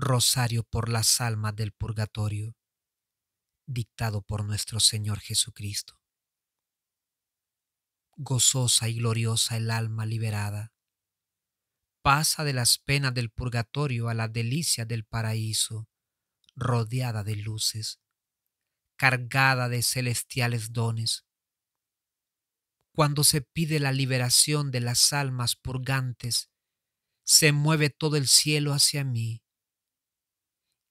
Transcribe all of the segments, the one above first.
Rosario por las almas del purgatorio, dictado por nuestro Señor Jesucristo. Gozosa y gloriosa el alma liberada, pasa de las penas del purgatorio a la delicia del paraíso, rodeada de luces, cargada de celestiales dones. Cuando se pide la liberación de las almas purgantes, se mueve todo el cielo hacia mí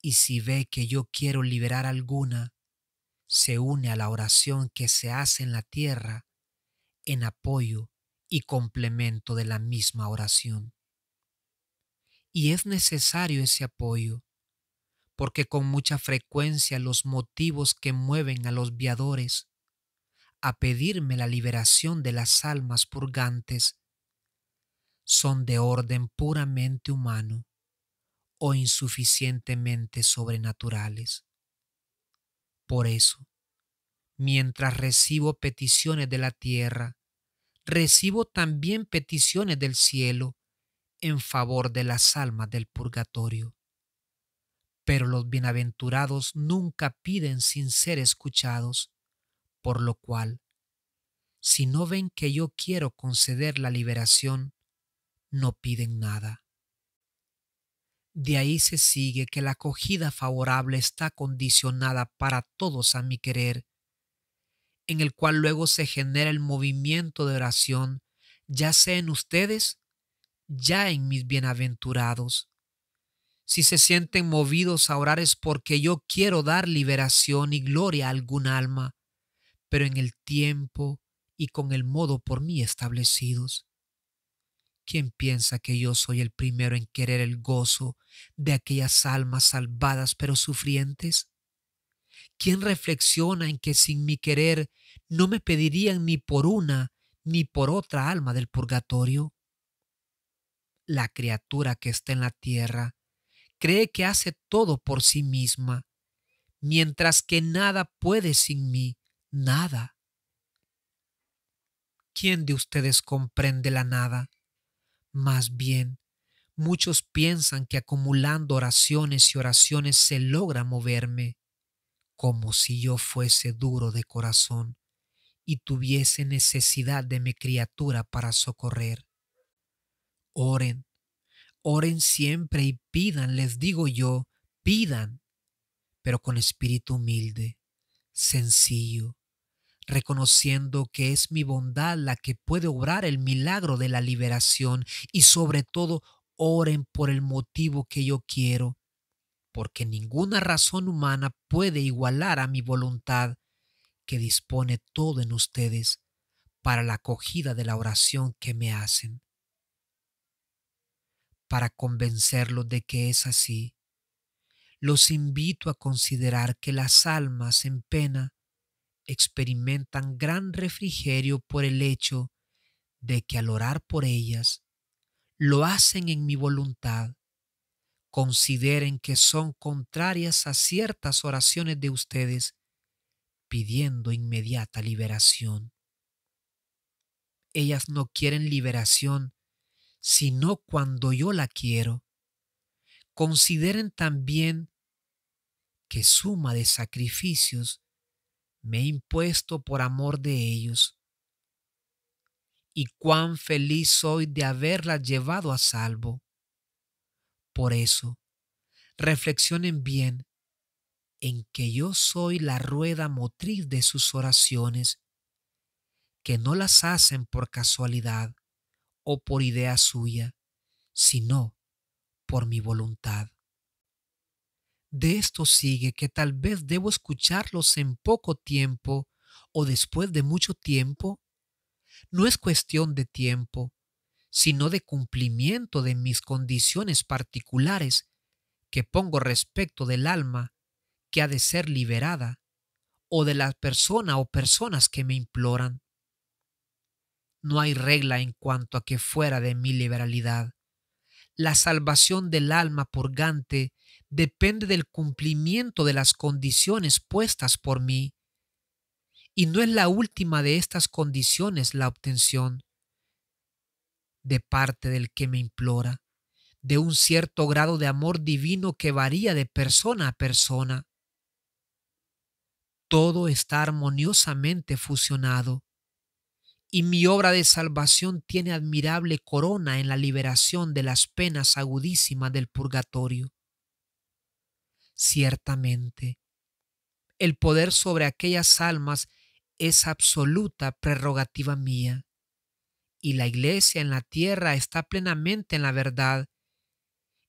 y si ve que yo quiero liberar alguna, se une a la oración que se hace en la tierra en apoyo y complemento de la misma oración. Y es necesario ese apoyo, porque con mucha frecuencia los motivos que mueven a los viadores a pedirme la liberación de las almas purgantes son de orden puramente humano o insuficientemente sobrenaturales. Por eso, mientras recibo peticiones de la tierra, recibo también peticiones del cielo en favor de las almas del purgatorio. Pero los bienaventurados nunca piden sin ser escuchados, por lo cual, si no ven que yo quiero conceder la liberación, no piden nada. De ahí se sigue que la acogida favorable está condicionada para todos a mi querer, en el cual luego se genera el movimiento de oración, ya sea en ustedes, ya en mis bienaventurados. Si se sienten movidos a orar es porque yo quiero dar liberación y gloria a algún alma, pero en el tiempo y con el modo por mí establecidos. ¿Quién piensa que yo soy el primero en querer el gozo de aquellas almas salvadas pero sufrientes? ¿Quién reflexiona en que sin mi querer no me pedirían ni por una ni por otra alma del purgatorio? La criatura que está en la tierra cree que hace todo por sí misma, mientras que nada puede sin mí, nada. ¿Quién de ustedes comprende la nada? Más bien, muchos piensan que acumulando oraciones y oraciones se logra moverme, como si yo fuese duro de corazón y tuviese necesidad de mi criatura para socorrer. Oren, oren siempre y pidan, les digo yo, pidan, pero con espíritu humilde, sencillo, reconociendo que es mi bondad la que puede obrar el milagro de la liberación y sobre todo oren por el motivo que yo quiero, porque ninguna razón humana puede igualar a mi voluntad que dispone todo en ustedes para la acogida de la oración que me hacen. Para convencerlos de que es así, los invito a considerar que las almas en pena experimentan gran refrigerio por el hecho de que al orar por ellas, lo hacen en mi voluntad. Consideren que son contrarias a ciertas oraciones de ustedes, pidiendo inmediata liberación. Ellas no quieren liberación, sino cuando yo la quiero. Consideren también que suma de sacrificios me he impuesto por amor de ellos. Y cuán feliz soy de haberlas llevado a salvo. Por eso, reflexionen bien en que yo soy la rueda motriz de sus oraciones, que no las hacen por casualidad o por idea suya, sino por mi voluntad. De esto sigue que tal vez debo escucharlos en poco tiempo o después de mucho tiempo. No es cuestión de tiempo, sino de cumplimiento de mis condiciones particulares que pongo respecto del alma que ha de ser liberada o de la persona o personas que me imploran. No hay regla en cuanto a que fuera de mi liberalidad. La salvación del alma purgante depende del cumplimiento de las condiciones puestas por mí. Y no es la última de estas condiciones la obtención de parte del que me implora, de un cierto grado de amor divino que varía de persona a persona. Todo está armoniosamente fusionado y mi obra de salvación tiene admirable corona en la liberación de las penas agudísimas del purgatorio ciertamente. El poder sobre aquellas almas es absoluta prerrogativa mía, y la iglesia en la tierra está plenamente en la verdad.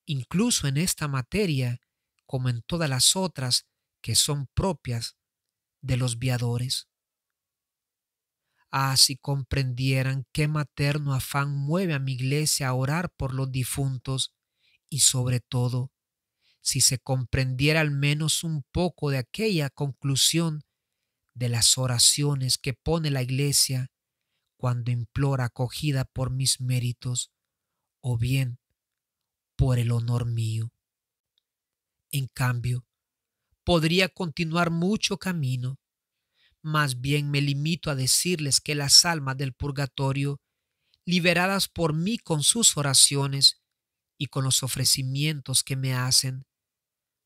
Incluso en esta materia, como en todas las otras que son propias de los viadores. Ah, si comprendieran qué materno afán mueve a mi iglesia a orar por los difuntos y sobre todo si se comprendiera al menos un poco de aquella conclusión de las oraciones que pone la iglesia cuando implora acogida por mis méritos o bien por el honor mío. En cambio, podría continuar mucho camino, más bien me limito a decirles que las almas del purgatorio, liberadas por mí con sus oraciones y con los ofrecimientos que me hacen,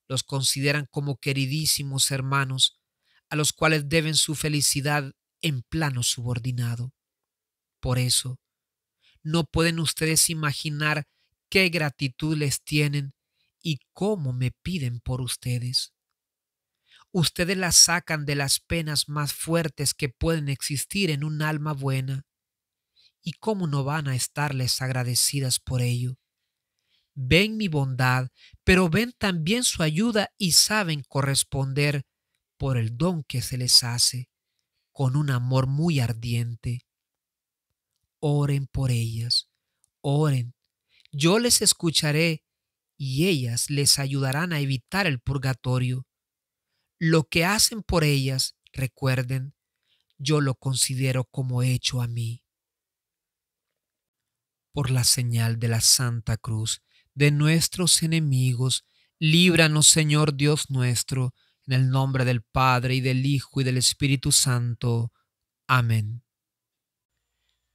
los consideran como queridísimos hermanos, a los cuales deben su felicidad en plano subordinado. Por eso, no pueden ustedes imaginar qué gratitud les tienen y cómo me piden por ustedes. Ustedes las sacan de las penas más fuertes que pueden existir en un alma buena. ¿Y cómo no van a estarles agradecidas por ello? ven mi bondad, pero ven también su ayuda y saben corresponder por el don que se les hace con un amor muy ardiente. Oren por ellas, oren. Yo les escucharé y ellas les ayudarán a evitar el purgatorio. Lo que hacen por ellas, recuerden, yo lo considero como hecho a mí. Por la señal de la Santa Cruz, de nuestros enemigos. Líbranos, Señor Dios nuestro, en el nombre del Padre y del Hijo y del Espíritu Santo. Amén.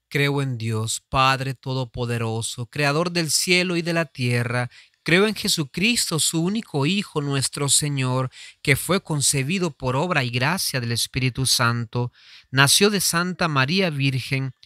Creo en Dios, Padre Todopoderoso, Creador del cielo y de la tierra. Creo en Jesucristo, su único Hijo, nuestro Señor, que fue concebido por obra y gracia del Espíritu Santo. Nació de Santa María Virgen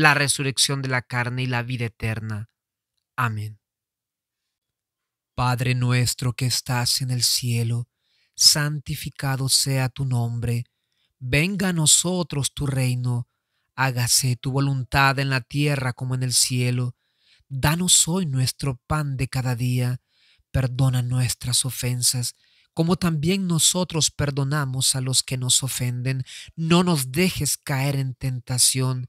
la resurrección de la carne y la vida eterna. Amén. Padre nuestro que estás en el cielo, santificado sea tu nombre, venga a nosotros tu reino, hágase tu voluntad en la tierra como en el cielo. Danos hoy nuestro pan de cada día, perdona nuestras ofensas, como también nosotros perdonamos a los que nos ofenden. No nos dejes caer en tentación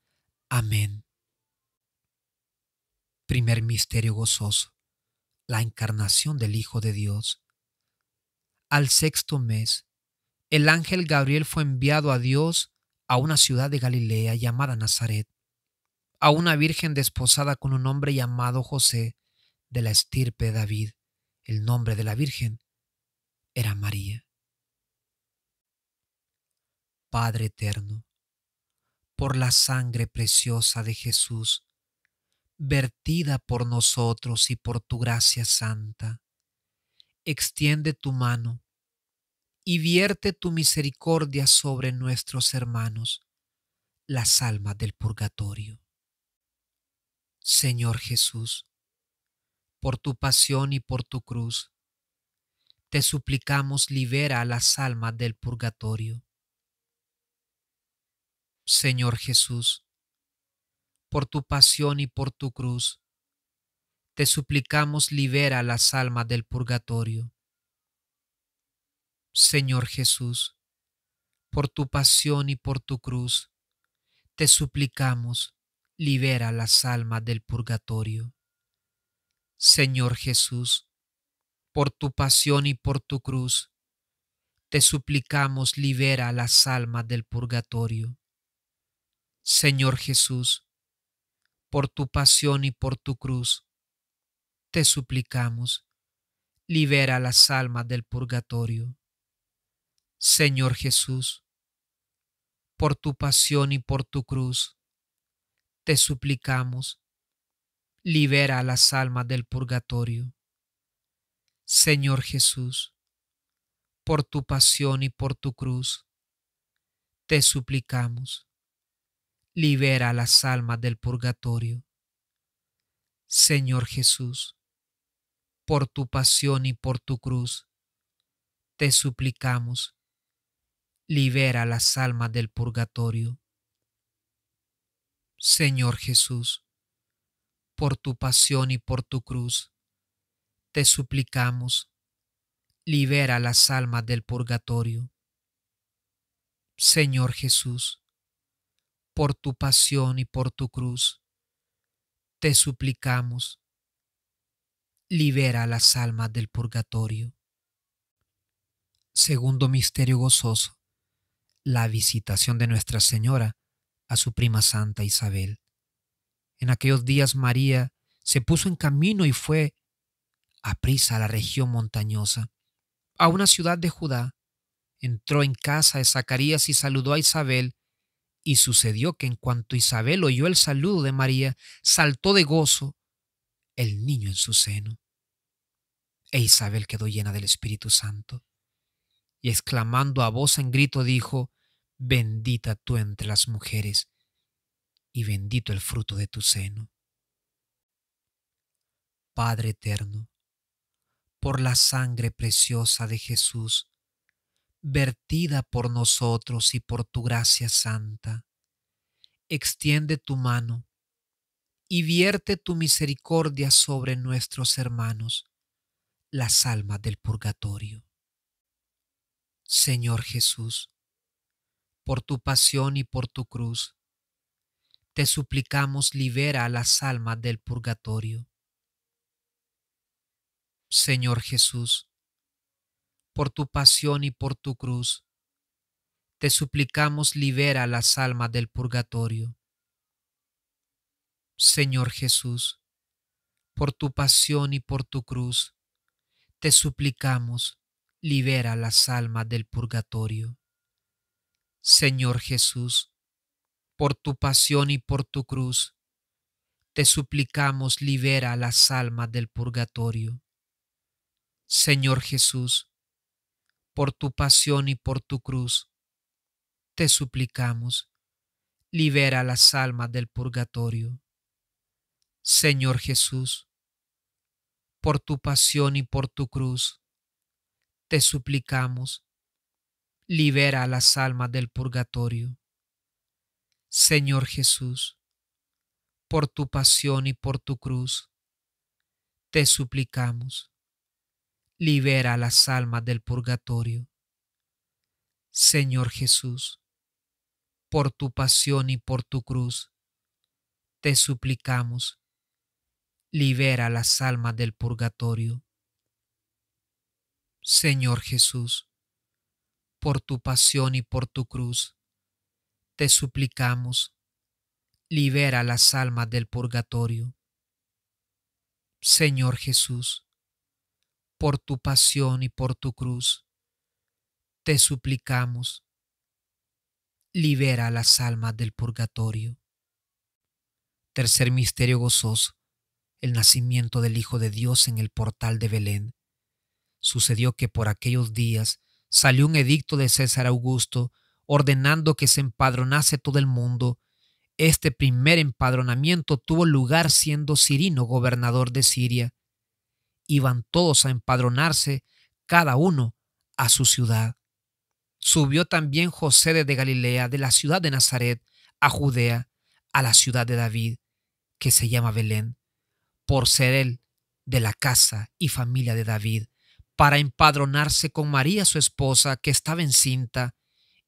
Amén. Primer misterio gozoso. La encarnación del Hijo de Dios. Al sexto mes, el ángel Gabriel fue enviado a Dios a una ciudad de Galilea llamada Nazaret, a una virgen desposada con un hombre llamado José de la estirpe David. El nombre de la virgen era María. Padre eterno, por la sangre preciosa de Jesús, vertida por nosotros y por tu gracia santa. Extiende tu mano y vierte tu misericordia sobre nuestros hermanos, las almas del purgatorio. Señor Jesús, por tu pasión y por tu cruz, te suplicamos libera a las almas del purgatorio Señor Jesús, por tu pasión y por tu cruz, te suplicamos libera las almas del purgatorio. Señor Jesús, por tu pasión y por tu cruz, te suplicamos libera las almas del purgatorio. Señor Jesús, por tu pasión y por tu cruz, te suplicamos libera las almas del purgatorio. Señor Jesús, por tu pasión y por tu cruz, te suplicamos, libera las almas del purgatorio. Señor Jesús, por tu pasión y por tu cruz, te suplicamos, libera las almas del purgatorio. Señor Jesús, por tu pasión y por tu cruz, te suplicamos, libera las almas del purgatorio. Señor Jesús, por tu pasión y por tu cruz, te suplicamos, libera las almas del purgatorio. Señor Jesús, por tu pasión y por tu cruz, te suplicamos, libera las almas del purgatorio. Señor Jesús, por tu pasión y por tu cruz, te suplicamos, libera a las almas del purgatorio. Segundo misterio gozoso, la visitación de Nuestra Señora a su prima Santa Isabel. En aquellos días María se puso en camino y fue a prisa a la región montañosa, a una ciudad de Judá. Entró en casa de Zacarías y saludó a Isabel, y sucedió que en cuanto Isabel oyó el saludo de María, saltó de gozo el niño en su seno. E Isabel quedó llena del Espíritu Santo. Y exclamando a voz en grito dijo, Bendita tú entre las mujeres, y bendito el fruto de tu seno. Padre eterno, por la sangre preciosa de Jesús, vertida por nosotros y por tu gracia santa. Extiende tu mano y vierte tu misericordia sobre nuestros hermanos, las almas del purgatorio. Señor Jesús, por tu pasión y por tu cruz, te suplicamos libera a las almas del purgatorio. Señor Jesús, por tu pasión y por tu cruz. Te suplicamos libera las almas del purgatorio. Señor Jesús, por tu pasión y por tu cruz, te suplicamos libera las almas del purgatorio. Señor Jesús, por tu pasión y por tu cruz, te suplicamos libera las almas del purgatorio. Señor Jesús, por tu pasión y por tu cruz, te suplicamos, libera las almas del purgatorio. Señor Jesús, por tu pasión y por tu cruz, te suplicamos, libera las almas del purgatorio. Señor Jesús, por tu pasión y por tu cruz, te suplicamos, libera las almas del purgatorio. Señor Jesús, por tu pasión y por tu cruz, te suplicamos, libera las almas del purgatorio. Señor Jesús, por tu pasión y por tu cruz, te suplicamos, libera las almas del purgatorio. Señor Jesús, por tu pasión y por tu cruz, te suplicamos, libera las almas del purgatorio. Tercer misterio gozoso, el nacimiento del Hijo de Dios en el portal de Belén. Sucedió que por aquellos días salió un edicto de César Augusto ordenando que se empadronase todo el mundo. Este primer empadronamiento tuvo lugar siendo Cirino gobernador de Siria iban todos a empadronarse, cada uno a su ciudad. Subió también José desde Galilea, de la ciudad de Nazaret, a Judea, a la ciudad de David, que se llama Belén, por ser él de la casa y familia de David, para empadronarse con María su esposa, que estaba encinta,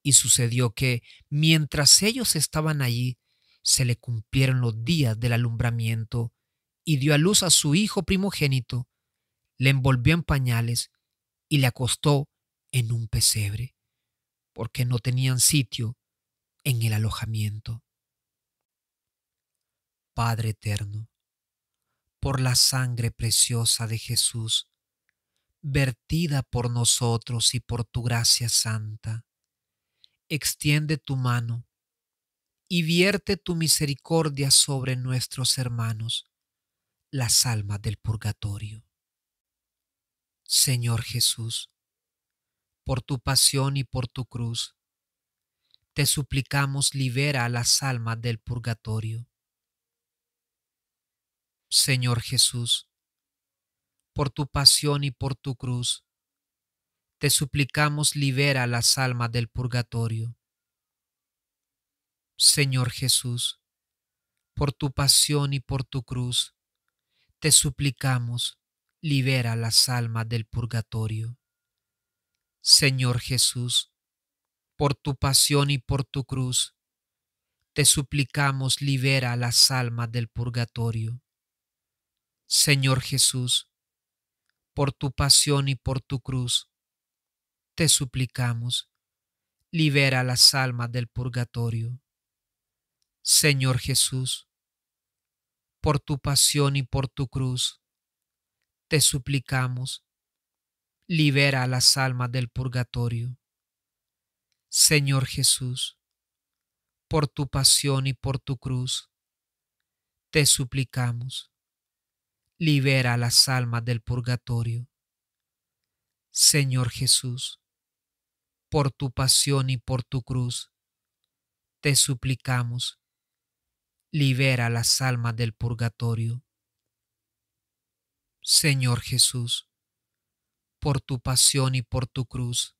y sucedió que, mientras ellos estaban allí, se le cumplieron los días del alumbramiento, y dio a luz a su hijo primogénito, le envolvió en pañales y le acostó en un pesebre, porque no tenían sitio en el alojamiento. Padre eterno, por la sangre preciosa de Jesús, vertida por nosotros y por tu gracia santa, extiende tu mano y vierte tu misericordia sobre nuestros hermanos, las almas del purgatorio. Señor Jesús, por tu pasión y por tu cruz. Te suplicamos libera a las almas del purgatorio. Señor Jesús, por tu pasión y por tu cruz, te suplicamos libera a las almas del purgatorio. Señor Jesús, por tu pasión y por tu cruz, te suplicamos, libera las almas del purgatorio. Señor Jesús, por tu pasión y por tu cruz, te suplicamos libera las almas del purgatorio. Señor Jesús, por tu pasión y por tu cruz, te suplicamos, libera las almas del purgatorio. Señor Jesús, por tu pasión y por tu cruz, te suplicamos, libera las almas del purgatorio. Señor Jesús, por tu pasión y por tu cruz, te suplicamos, libera las almas del purgatorio. Señor Jesús, por tu pasión y por tu cruz, te suplicamos, libera las almas del purgatorio. Señor Jesús, por tu pasión y por tu cruz,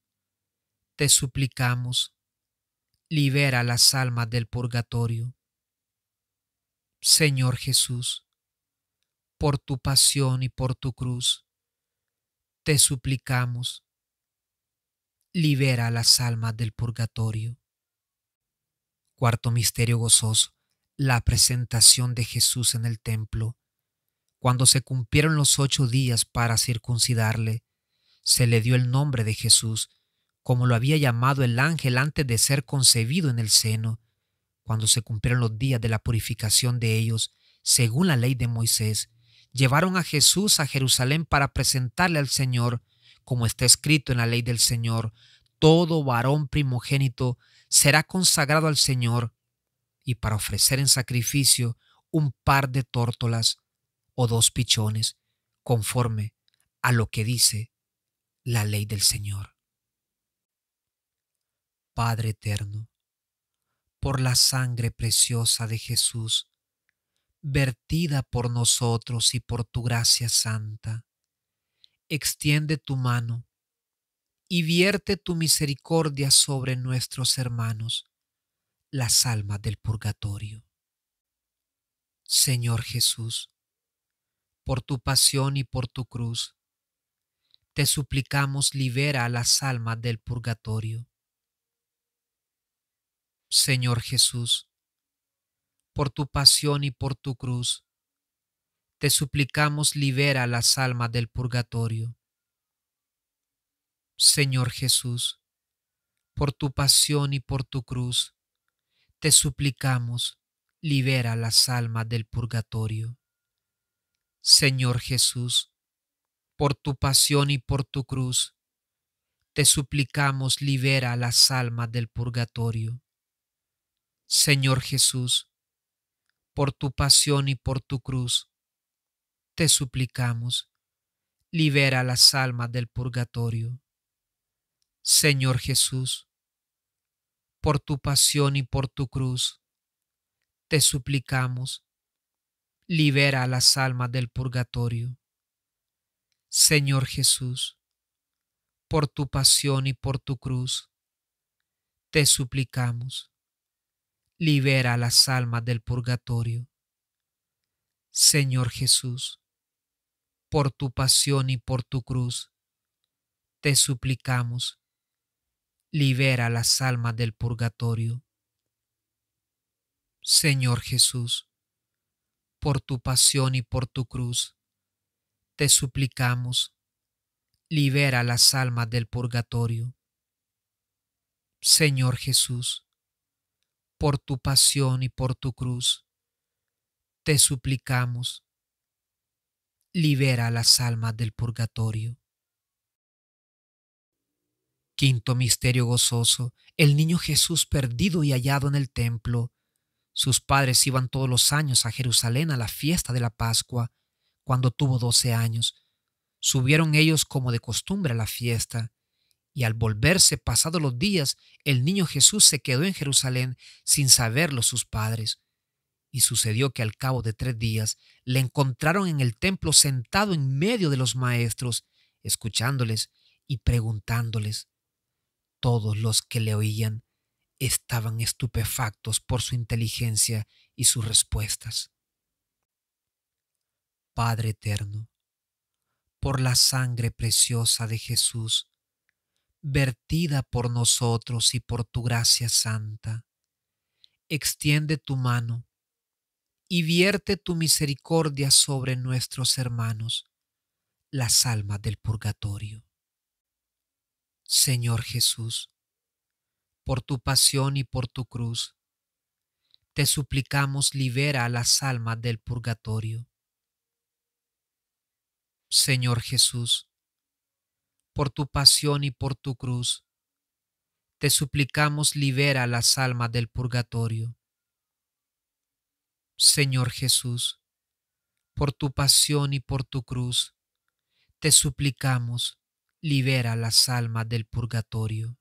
te suplicamos, libera las almas del purgatorio. Señor Jesús, por tu pasión y por tu cruz, te suplicamos, libera las almas del purgatorio. Cuarto misterio gozoso, la presentación de Jesús en el templo. Cuando se cumplieron los ocho días para circuncidarle, se le dio el nombre de Jesús, como lo había llamado el ángel antes de ser concebido en el seno. Cuando se cumplieron los días de la purificación de ellos, según la ley de Moisés, llevaron a Jesús a Jerusalén para presentarle al Señor, como está escrito en la ley del Señor, todo varón primogénito será consagrado al Señor, y para ofrecer en sacrificio un par de tórtolas o dos pichones, conforme a lo que dice la ley del Señor. Padre eterno, por la sangre preciosa de Jesús, vertida por nosotros y por tu gracia santa, extiende tu mano y vierte tu misericordia sobre nuestros hermanos, las almas del purgatorio. Señor Jesús, por tu pasión y por tu cruz. Te suplicamos libera a las almas del purgatorio. Señor Jesús, por tu pasión y por tu cruz, te suplicamos libera a las almas del purgatorio. Señor Jesús, por tu pasión y por tu cruz, te suplicamos libera a las almas del purgatorio. Señor Jesús, por tu pasión y por tu cruz, te suplicamos libera las almas del purgatorio. Señor Jesús, por tu pasión y por tu cruz, te suplicamos, libera las almas del purgatorio. Señor Jesús, por tu pasión y por tu cruz, te suplicamos, libera las almas del purgatorio. Señor Jesús, por tu pasión y por tu cruz, te suplicamos, libera las almas del purgatorio. Señor Jesús, por tu pasión y por tu cruz, te suplicamos, libera las almas del purgatorio. Señor Jesús, por tu pasión y por tu cruz, te suplicamos, libera las almas del purgatorio. Señor Jesús, por tu pasión y por tu cruz, te suplicamos, libera las almas del purgatorio. Quinto misterio gozoso, el niño Jesús perdido y hallado en el templo. Sus padres iban todos los años a Jerusalén a la fiesta de la Pascua, cuando tuvo doce años. Subieron ellos como de costumbre a la fiesta, y al volverse pasados los días, el niño Jesús se quedó en Jerusalén sin saberlo sus padres. Y sucedió que al cabo de tres días le encontraron en el templo sentado en medio de los maestros, escuchándoles y preguntándoles. Todos los que le oían estaban estupefactos por su inteligencia y sus respuestas. Padre eterno, por la sangre preciosa de Jesús, vertida por nosotros y por tu gracia santa, extiende tu mano y vierte tu misericordia sobre nuestros hermanos, las almas del purgatorio. Señor Jesús, por tu pasión y por tu cruz. Te suplicamos libera a las almas del purgatorio. Señor Jesús, por tu pasión y por tu cruz, te suplicamos libera a las almas del purgatorio. Señor Jesús, por tu pasión y por tu cruz, te suplicamos libera a las almas del purgatorio.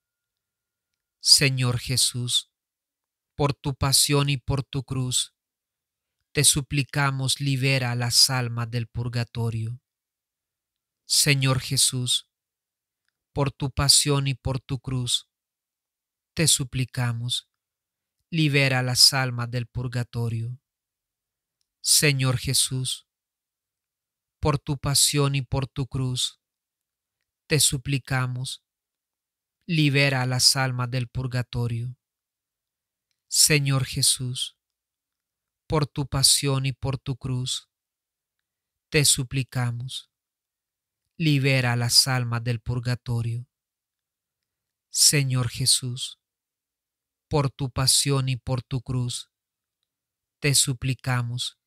Señor Jesús, por tu pasión y por tu cruz, te suplicamos libera las almas del purgatorio. Señor Jesús, por tu pasión y por tu cruz, te suplicamos libera las almas del purgatorio. Señor Jesús, por tu pasión y por tu cruz, te suplicamos libera las almas del purgatorio. Señor Jesús, por tu pasión y por tu cruz, te suplicamos, libera las almas del purgatorio. Señor Jesús, por tu pasión y por tu cruz, te suplicamos,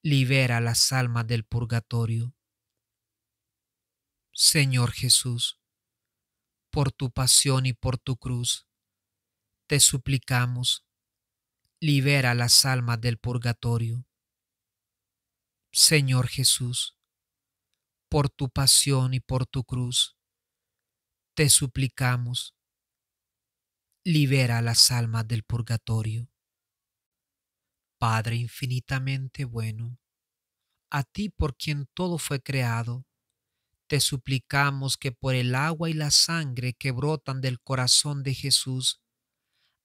libera las almas del purgatorio. Señor Jesús, por tu pasión y por tu cruz, te suplicamos, libera las almas del purgatorio. Señor Jesús, por tu pasión y por tu cruz, te suplicamos, libera las almas del purgatorio. Padre infinitamente bueno, a ti por quien todo fue creado, te suplicamos que por el agua y la sangre que brotan del corazón de Jesús,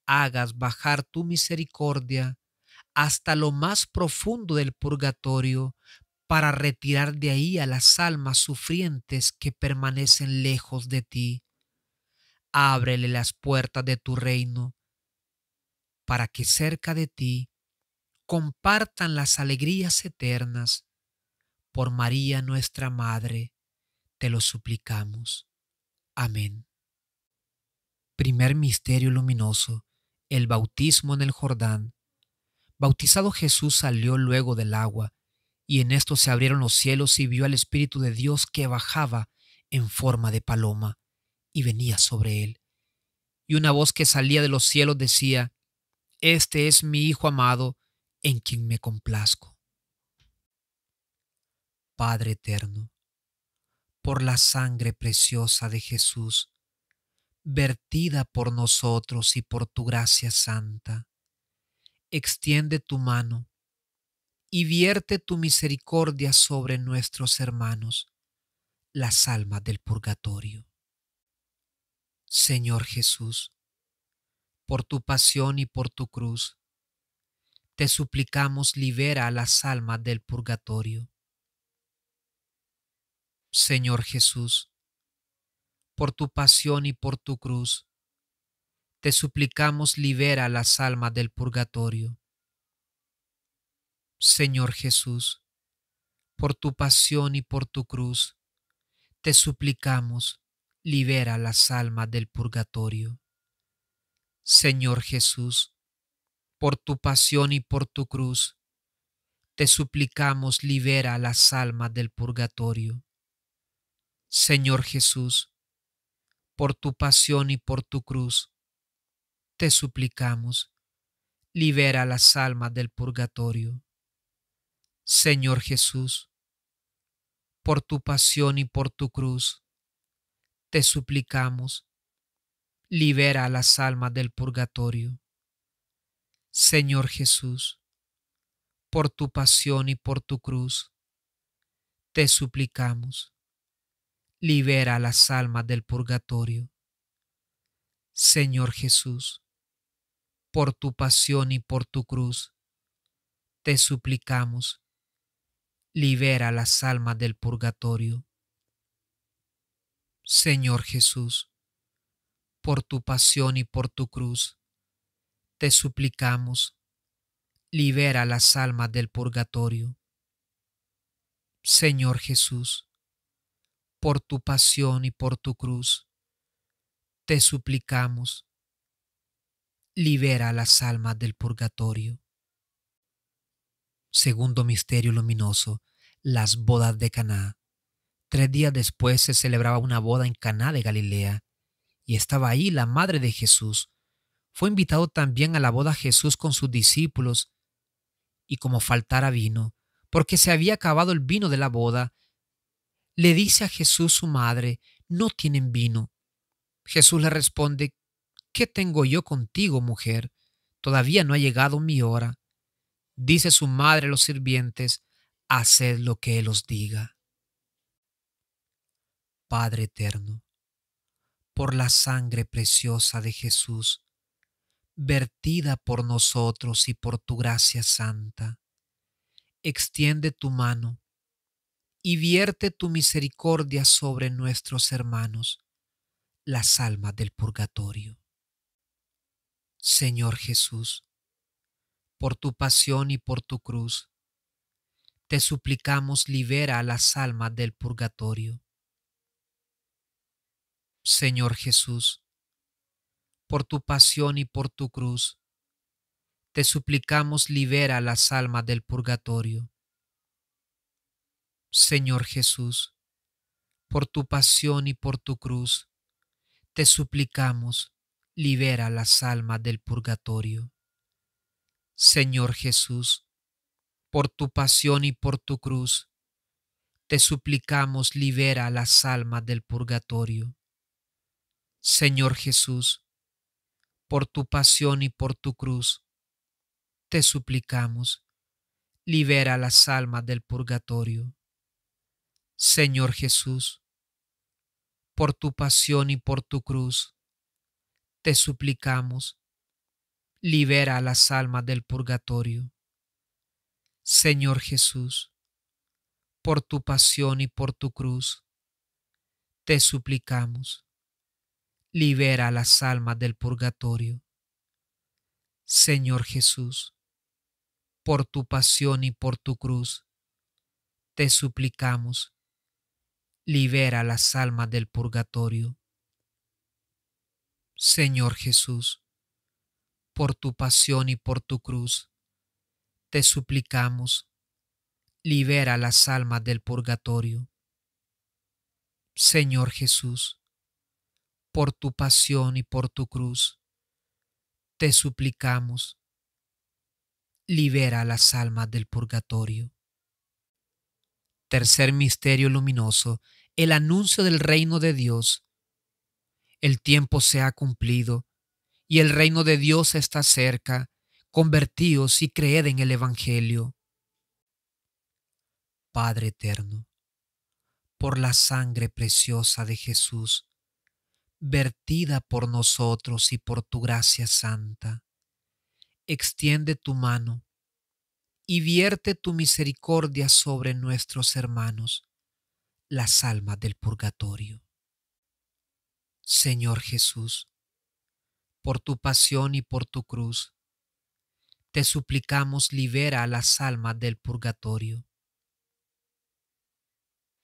hagas bajar tu misericordia hasta lo más profundo del purgatorio para retirar de ahí a las almas sufrientes que permanecen lejos de ti. Ábrele las puertas de tu reino para que cerca de ti compartan las alegrías eternas por María nuestra Madre te lo suplicamos. Amén. Primer misterio luminoso, el bautismo en el Jordán. Bautizado Jesús salió luego del agua, y en esto se abrieron los cielos y vio al Espíritu de Dios que bajaba en forma de paloma y venía sobre él. Y una voz que salía de los cielos decía, Este es mi Hijo amado, en quien me complazco. Padre eterno, por la sangre preciosa de Jesús, vertida por nosotros y por tu gracia santa. Extiende tu mano y vierte tu misericordia sobre nuestros hermanos, las almas del purgatorio. Señor Jesús, por tu pasión y por tu cruz, te suplicamos libera a las almas del purgatorio Señor Jesús, por tu pasión y por tu cruz. Te suplicamos libera las almas del purgatorio. Señor Jesús, por tu pasión y por tu cruz, te suplicamos libera las almas del purgatorio. Señor Jesús, por tu pasión y por tu cruz, te suplicamos libera las almas del purgatorio. Señor Jesús, por tu pasión y por tu cruz, te suplicamos, libera las almas del purgatorio. Señor Jesús, por tu pasión y por tu cruz, te suplicamos, libera las almas del purgatorio. Señor Jesús, por tu pasión y por tu cruz, te suplicamos, libera las almas del purgatorio. Señor Jesús, por tu pasión y por tu cruz, te suplicamos, libera las almas del purgatorio. Señor Jesús, por tu pasión y por tu cruz, te suplicamos, libera las almas del purgatorio. Señor Jesús, por tu pasión y por tu cruz, te suplicamos, libera a las almas del purgatorio. Segundo misterio luminoso, las bodas de Caná. Tres días después se celebraba una boda en Caná de Galilea, y estaba ahí la madre de Jesús. Fue invitado también a la boda Jesús con sus discípulos, y como faltara vino, porque se había acabado el vino de la boda, le dice a Jesús su madre, no tienen vino. Jesús le responde, ¿qué tengo yo contigo, mujer? Todavía no ha llegado mi hora. Dice su madre a los sirvientes, haced lo que él os diga. Padre eterno, por la sangre preciosa de Jesús, vertida por nosotros y por tu gracia santa, extiende tu mano y vierte tu misericordia sobre nuestros hermanos, las almas del purgatorio. Señor Jesús, por tu pasión y por tu cruz, te suplicamos libera a las almas del purgatorio. Señor Jesús, por tu pasión y por tu cruz, te suplicamos libera a las almas del purgatorio. Señor Jesús, por tu pasión y por tu cruz, te suplicamos, libera las almas del purgatorio. Señor Jesús, por tu pasión y por tu cruz, te suplicamos, libera las almas del purgatorio. Señor Jesús, por tu pasión y por tu cruz, te suplicamos, libera las almas del purgatorio. Señor Jesús, por tu pasión y por tu cruz, te suplicamos, libera a las almas del purgatorio. Señor Jesús, por tu pasión y por tu cruz, te suplicamos, libera a las almas del purgatorio. Señor Jesús, por tu pasión y por tu cruz, te suplicamos, libera las almas del purgatorio. Señor Jesús, por tu pasión y por tu cruz, te suplicamos, libera las almas del purgatorio. Señor Jesús, por tu pasión y por tu cruz, te suplicamos, libera las almas del purgatorio. Tercer misterio luminoso el anuncio del reino de Dios. El tiempo se ha cumplido y el reino de Dios está cerca. Convertíos y creed en el Evangelio. Padre eterno, por la sangre preciosa de Jesús, vertida por nosotros y por tu gracia santa, extiende tu mano y vierte tu misericordia sobre nuestros hermanos las almas del purgatorio. Señor Jesús, por tu pasión y por tu cruz, te suplicamos libera a las almas del purgatorio.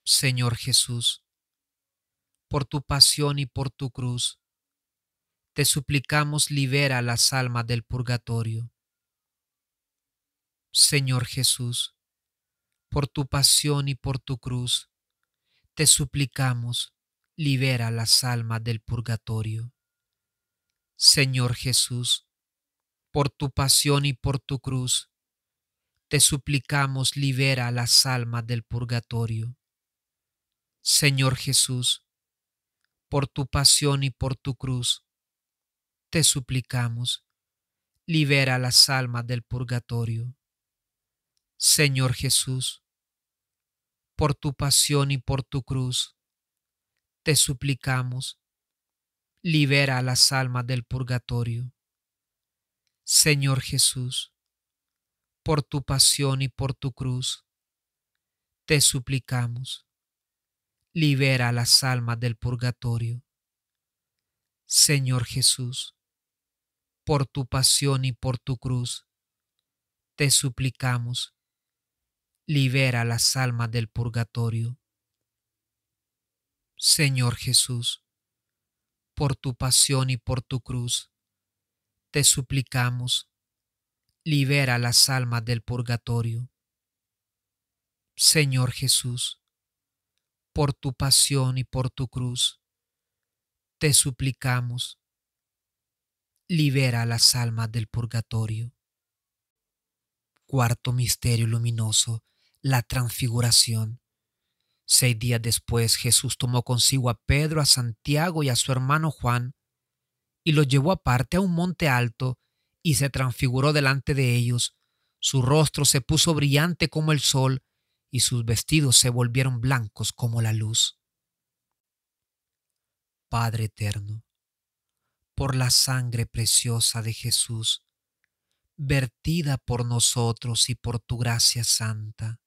Señor Jesús, por tu pasión y por tu cruz, te suplicamos libera a las almas del purgatorio. Señor Jesús, por tu pasión y por tu cruz, te suplicamos, libera las almas del purgatorio. Señor Jesús, por tu pasión y por tu cruz, te suplicamos, libera las almas del purgatorio. Señor Jesús, por tu pasión y por tu cruz, te suplicamos, libera las almas del purgatorio. Señor Jesús, por tu pasión y por tu cruz, te suplicamos, libera a las almas del purgatorio. Señor Jesús, por tu pasión y por tu cruz, te suplicamos, libera a las almas del purgatorio. Señor Jesús, por tu pasión y por tu cruz, te suplicamos, libera las almas del purgatorio. Señor Jesús, por tu pasión y por tu cruz, te suplicamos, libera las almas del purgatorio. Señor Jesús, por tu pasión y por tu cruz, te suplicamos, libera las almas del purgatorio. Cuarto misterio luminoso la transfiguración. Seis días después Jesús tomó consigo a Pedro, a Santiago y a su hermano Juan, y los llevó aparte a un monte alto, y se transfiguró delante de ellos. Su rostro se puso brillante como el sol, y sus vestidos se volvieron blancos como la luz. Padre eterno, por la sangre preciosa de Jesús, vertida por nosotros y por tu gracia santa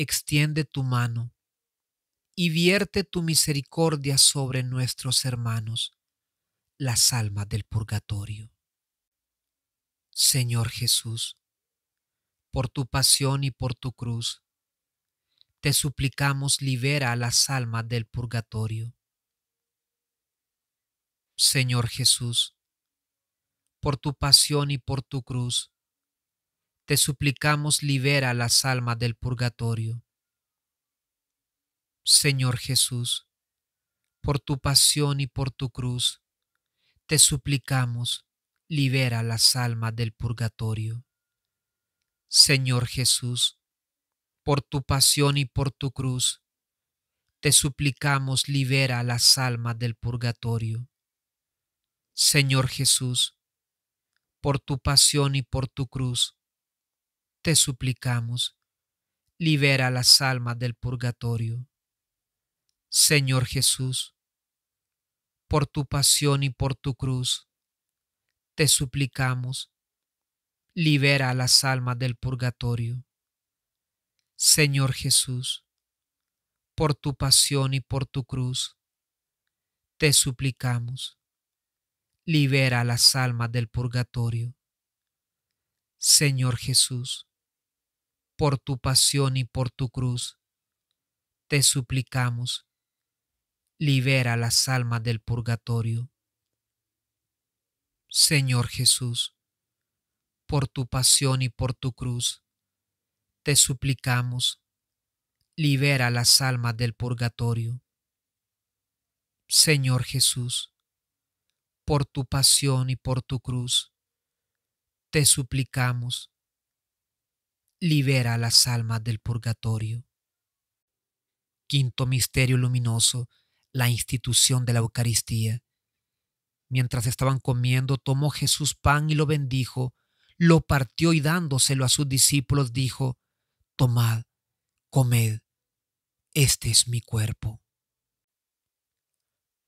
extiende tu mano y vierte tu misericordia sobre nuestros hermanos, las almas del purgatorio. Señor Jesús, por tu pasión y por tu cruz, te suplicamos libera a las almas del purgatorio. Señor Jesús, por tu pasión y por tu cruz, te suplicamos libera las almas del purgatorio. Señor Jesús, por tu pasión y por tu cruz, te suplicamos libera las almas del purgatorio. Señor Jesús, por tu pasión y por tu cruz, te suplicamos libera las almas del purgatorio. Señor Jesús, por tu pasión y por tu cruz, te suplicamos, libera las almas del purgatorio. Señor Jesús, por tu pasión y por tu cruz, te suplicamos, libera las almas del purgatorio. Señor Jesús, por tu pasión y por tu cruz, te suplicamos, libera las almas del purgatorio. Señor Jesús, por tu pasión y por tu cruz, te suplicamos, libera las almas del purgatorio. Señor Jesús, por tu pasión y por tu cruz, te suplicamos, libera las almas del purgatorio. Señor Jesús, por tu pasión y por tu cruz, te suplicamos, libera a las almas del purgatorio. Quinto misterio luminoso, la institución de la Eucaristía. Mientras estaban comiendo, tomó Jesús pan y lo bendijo, lo partió y dándoselo a sus discípulos dijo, Tomad, comed, este es mi cuerpo.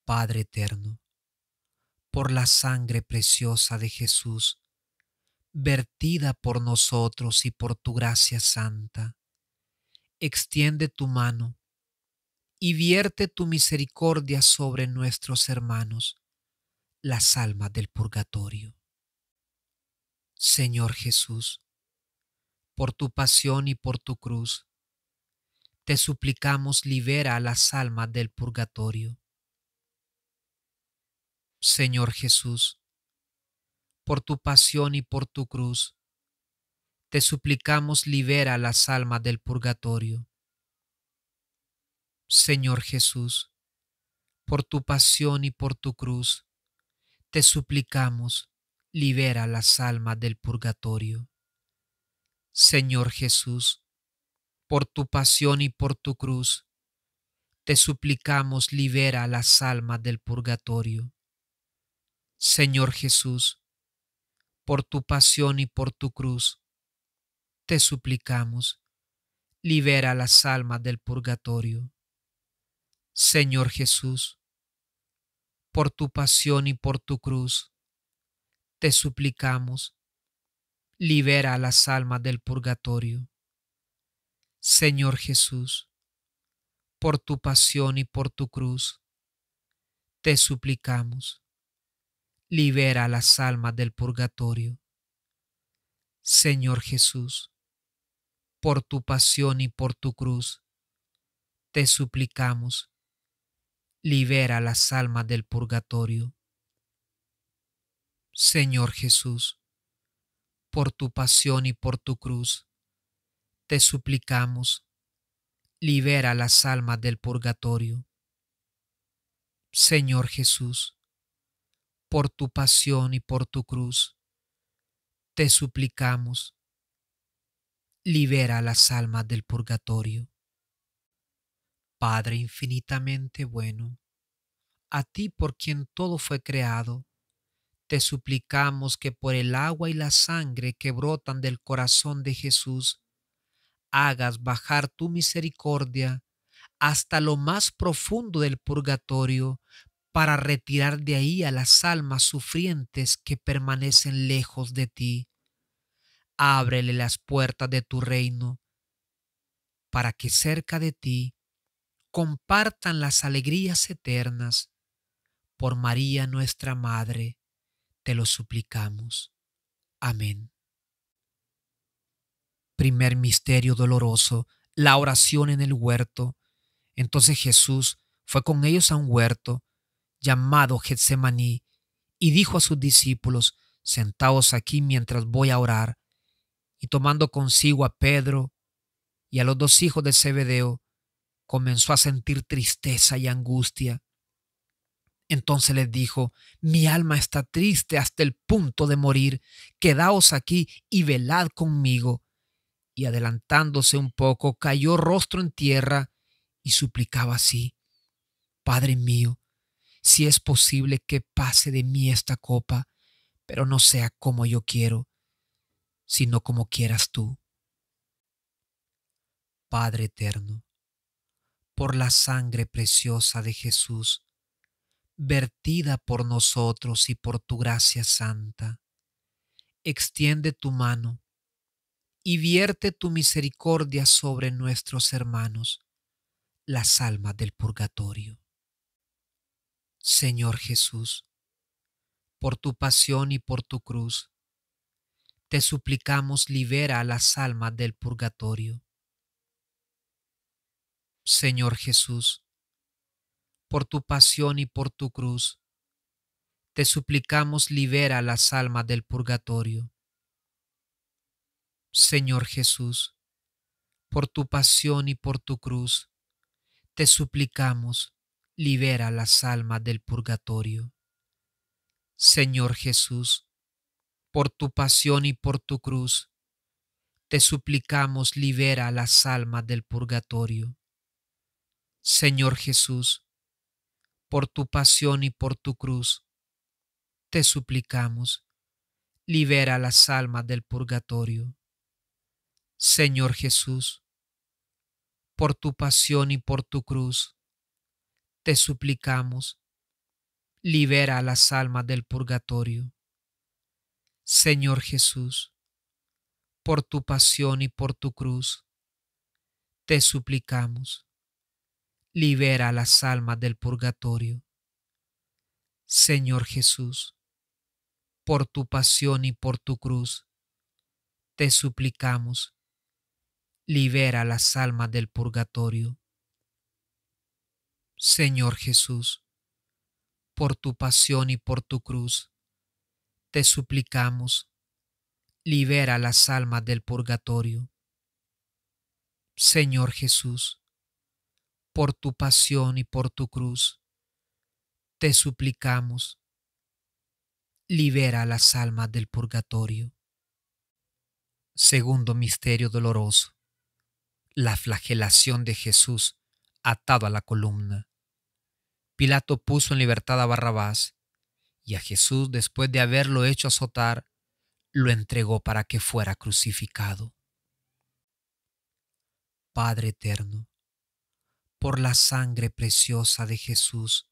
Padre eterno, por la sangre preciosa de Jesús, vertida por nosotros y por tu gracia santa. Extiende tu mano y vierte tu misericordia sobre nuestros hermanos, las almas del purgatorio. Señor Jesús, por tu pasión y por tu cruz, te suplicamos libera a las almas del purgatorio. Señor Jesús, por tu pasión y por tu cruz. Te suplicamos libera las almas del purgatorio. Señor Jesús, por tu pasión y por tu cruz, te suplicamos libera las almas del purgatorio. Señor Jesús, por tu pasión y por tu cruz, te suplicamos libera las almas del purgatorio. Señor Jesús, por tu pasión y por tu cruz. Te suplicamos, libera las almas del purgatorio. Señor Jesús, por tu pasión y por tu cruz, te suplicamos, libera las almas del purgatorio. Señor Jesús, por tu pasión y por tu cruz, te suplicamos, libera las almas del purgatorio. Señor Jesús, por tu pasión y por tu cruz, te suplicamos, libera las almas del purgatorio. Señor Jesús, por tu pasión y por tu cruz, te suplicamos, libera las almas del purgatorio. Señor Jesús, por tu pasión y por tu cruz, te suplicamos, libera las almas del purgatorio. Padre infinitamente bueno, a ti por quien todo fue creado, te suplicamos que por el agua y la sangre que brotan del corazón de Jesús, hagas bajar tu misericordia hasta lo más profundo del purgatorio para retirar de ahí a las almas sufrientes que permanecen lejos de ti. Ábrele las puertas de tu reino, para que cerca de ti compartan las alegrías eternas. Por María nuestra Madre, te lo suplicamos. Amén. Primer misterio doloroso, la oración en el huerto. Entonces Jesús fue con ellos a un huerto llamado Getsemaní, y dijo a sus discípulos, Sentaos aquí mientras voy a orar. Y tomando consigo a Pedro y a los dos hijos de Zebedeo, comenzó a sentir tristeza y angustia. Entonces les dijo, mi alma está triste hasta el punto de morir, quedaos aquí y velad conmigo. Y adelantándose un poco, cayó rostro en tierra y suplicaba así, Padre mío, si es posible que pase de mí esta copa, pero no sea como yo quiero, sino como quieras tú. Padre eterno, por la sangre preciosa de Jesús, vertida por nosotros y por tu gracia santa, extiende tu mano y vierte tu misericordia sobre nuestros hermanos, las almas del purgatorio Señor Jesús, por tu pasión y por tu cruz. Te suplicamos libera a las almas del purgatorio. Señor Jesús, por tu pasión y por tu cruz, te suplicamos libera a las almas del purgatorio. Señor Jesús, por tu pasión y por tu cruz, te suplicamos libera las almas del purgatorio. Señor Jesús, por tu pasión y por tu cruz, te suplicamos libera las almas del purgatorio. Señor Jesús, por tu pasión y por tu cruz, te suplicamos, libera las almas del purgatorio. Señor Jesús, por tu pasión y por tu cruz, te suplicamos, libera las almas del purgatorio. Señor Jesús, por tu pasión y por tu cruz, te suplicamos, libera las almas del purgatorio. Señor Jesús, por tu pasión y por tu cruz, te suplicamos, libera las almas del purgatorio. Señor Jesús, por tu pasión y por tu cruz, te suplicamos, libera las almas del purgatorio. Señor Jesús, por tu pasión y por tu cruz, te suplicamos, libera las almas del purgatorio. Segundo misterio doloroso, la flagelación de Jesús atado a la columna. Pilato puso en libertad a Barrabás, y a Jesús, después de haberlo hecho azotar, lo entregó para que fuera crucificado. Padre eterno, por la sangre preciosa de Jesús,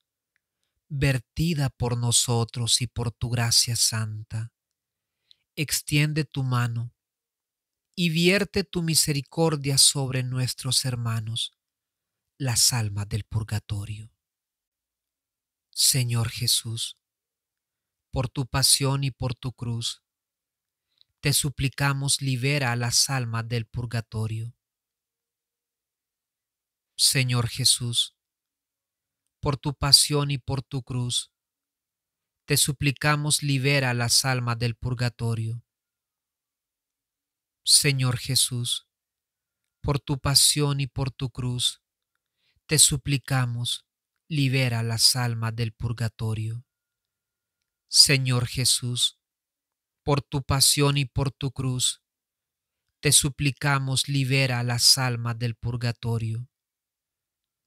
vertida por nosotros y por tu gracia santa, extiende tu mano y vierte tu misericordia sobre nuestros hermanos, las almas del purgatorio. Señor Jesús, por tu pasión y por tu cruz. Te suplicamos libera a las almas del purgatorio. Señor Jesús, por tu pasión y por tu cruz, te suplicamos libera a las almas del purgatorio. Señor Jesús, por tu pasión y por tu cruz, te suplicamos libera las almas del purgatorio. Señor Jesús, por tu pasión y por tu cruz, te suplicamos libera las almas del purgatorio.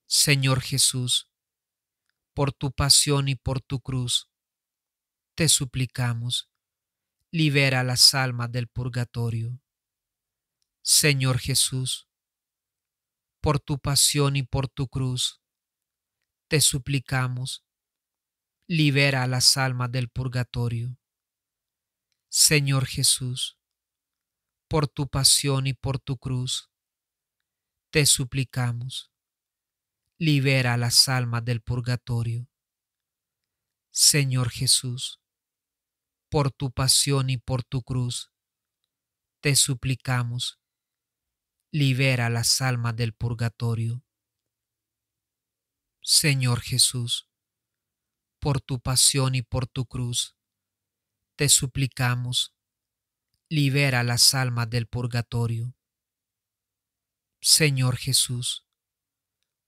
Señor Jesús, por tu pasión y por tu cruz, te suplicamos, libera las almas del purgatorio. Señor Jesús, por tu pasión y por tu cruz, te suplicamos, libera las almas del purgatorio. Señor Jesús, por tu pasión y por tu cruz, te suplicamos, libera las almas del purgatorio. Señor Jesús, por tu pasión y por tu cruz, te suplicamos, libera las almas del purgatorio. Señor Jesús, por tu pasión y por tu cruz, te suplicamos, libera las almas del purgatorio. Señor Jesús,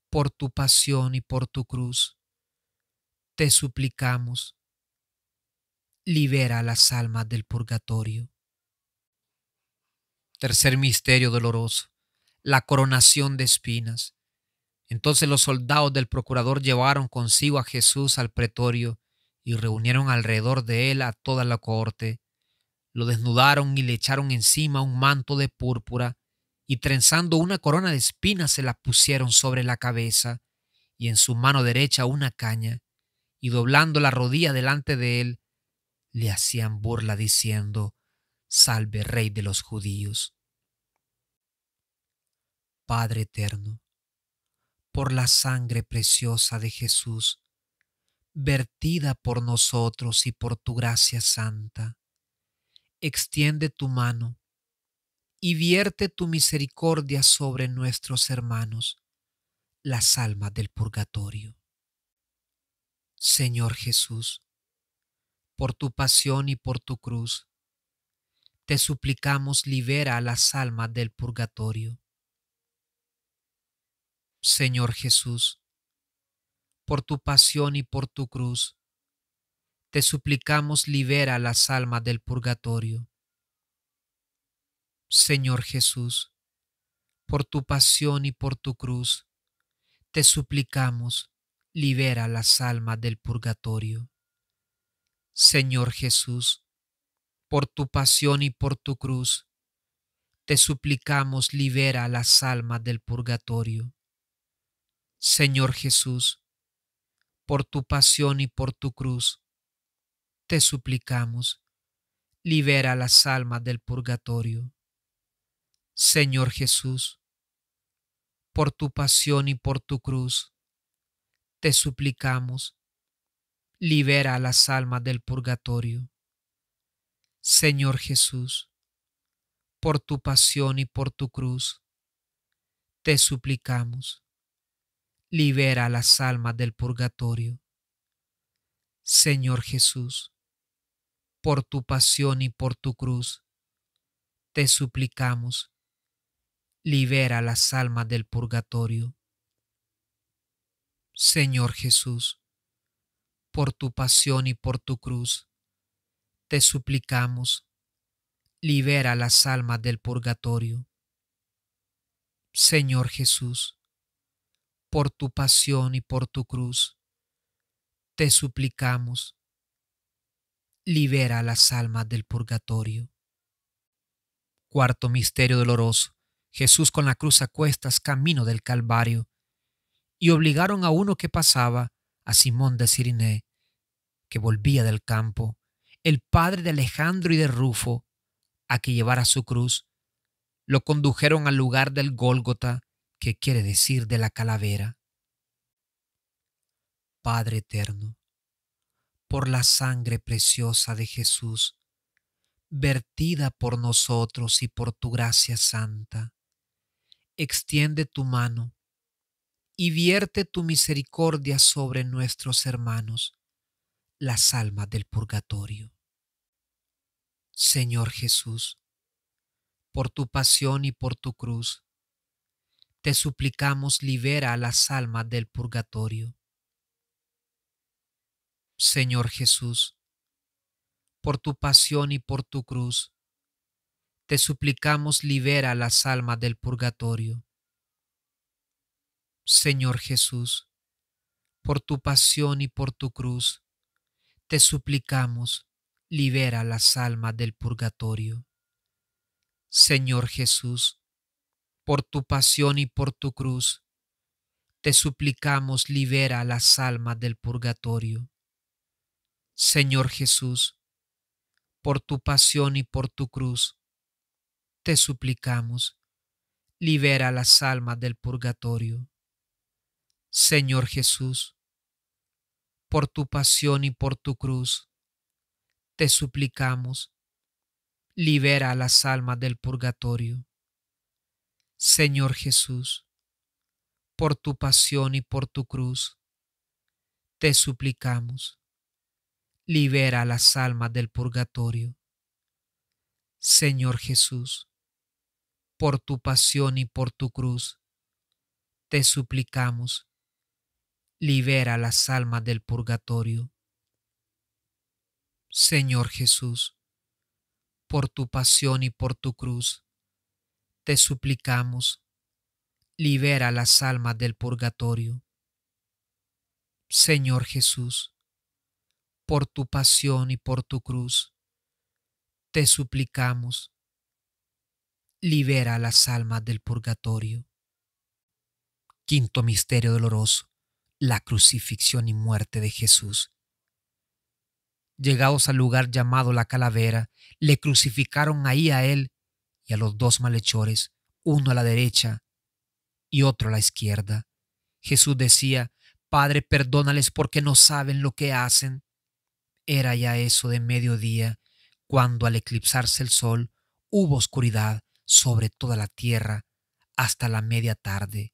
por tu pasión y por tu cruz, te suplicamos, libera las almas del purgatorio. Tercer misterio doloroso, la coronación de espinas. Entonces los soldados del procurador llevaron consigo a Jesús al pretorio y reunieron alrededor de él a toda la corte, Lo desnudaron y le echaron encima un manto de púrpura y trenzando una corona de espinas se la pusieron sobre la cabeza y en su mano derecha una caña y doblando la rodilla delante de él le hacían burla diciendo, Salve Rey de los judíos. Padre eterno por la sangre preciosa de Jesús, vertida por nosotros y por tu gracia santa. Extiende tu mano y vierte tu misericordia sobre nuestros hermanos, las almas del purgatorio. Señor Jesús, por tu pasión y por tu cruz, te suplicamos libera a las almas del purgatorio. Señor Jesús, por tu pasión y por tu cruz, te suplicamos libera las almas del purgatorio. Señor Jesús, por tu pasión y por tu cruz, te suplicamos libera las almas del purgatorio. Señor Jesús, por tu pasión y por tu cruz, te suplicamos libera las almas del purgatorio. Señor Jesús, por tu pasión y por tu cruz, te suplicamos, libera las almas del purgatorio. Señor Jesús, por tu pasión y por tu cruz, te suplicamos, libera las almas del purgatorio. Señor Jesús, por tu pasión y por tu cruz, te suplicamos, libera las almas del purgatorio. Señor Jesús, por tu pasión y por tu cruz, te suplicamos, libera las almas del purgatorio. Señor Jesús, por tu pasión y por tu cruz, te suplicamos, libera las almas del purgatorio. Señor Jesús, por tu pasión y por tu cruz, te suplicamos, libera las almas del purgatorio. Cuarto misterio doloroso. Jesús con la cruz a cuestas camino del Calvario. Y obligaron a uno que pasaba, a Simón de Ciriné, que volvía del campo, el padre de Alejandro y de Rufo, a que llevara su cruz. Lo condujeron al lugar del Gólgota, ¿Qué quiere decir de la calavera. Padre eterno, por la sangre preciosa de Jesús, vertida por nosotros y por tu gracia santa, extiende tu mano y vierte tu misericordia sobre nuestros hermanos, las almas del purgatorio. Señor Jesús, por tu pasión y por tu cruz, te suplicamos libera las almas del purgatorio. Señor Jesús, por tu pasión y por tu cruz, te suplicamos libera las almas del purgatorio. Señor Jesús, por tu pasión y por tu cruz, te suplicamos libera las almas del purgatorio. Señor Jesús, por tu pasión y por tu cruz, te suplicamos libera las almas del purgatorio. Señor Jesús, por tu pasión y por tu cruz, te suplicamos, libera las almas del purgatorio. Señor Jesús, por tu pasión y por tu cruz, te suplicamos, libera las almas del purgatorio. Señor Jesús, por tu pasión y por tu cruz, te suplicamos, libera las almas del purgatorio. Señor Jesús, por tu pasión y por tu cruz, te suplicamos, libera las almas del purgatorio. Señor Jesús, por tu pasión y por tu cruz, te suplicamos, libera las almas del purgatorio. Señor Jesús, por tu pasión y por tu cruz, te suplicamos, libera las almas del purgatorio. Quinto misterio doloroso, la crucifixión y muerte de Jesús. Llegados al lugar llamado la calavera, le crucificaron ahí a él y a los dos malhechores, uno a la derecha y otro a la izquierda. Jesús decía, Padre, perdónales porque no saben lo que hacen. Era ya eso de mediodía, cuando al eclipsarse el sol hubo oscuridad sobre toda la tierra hasta la media tarde.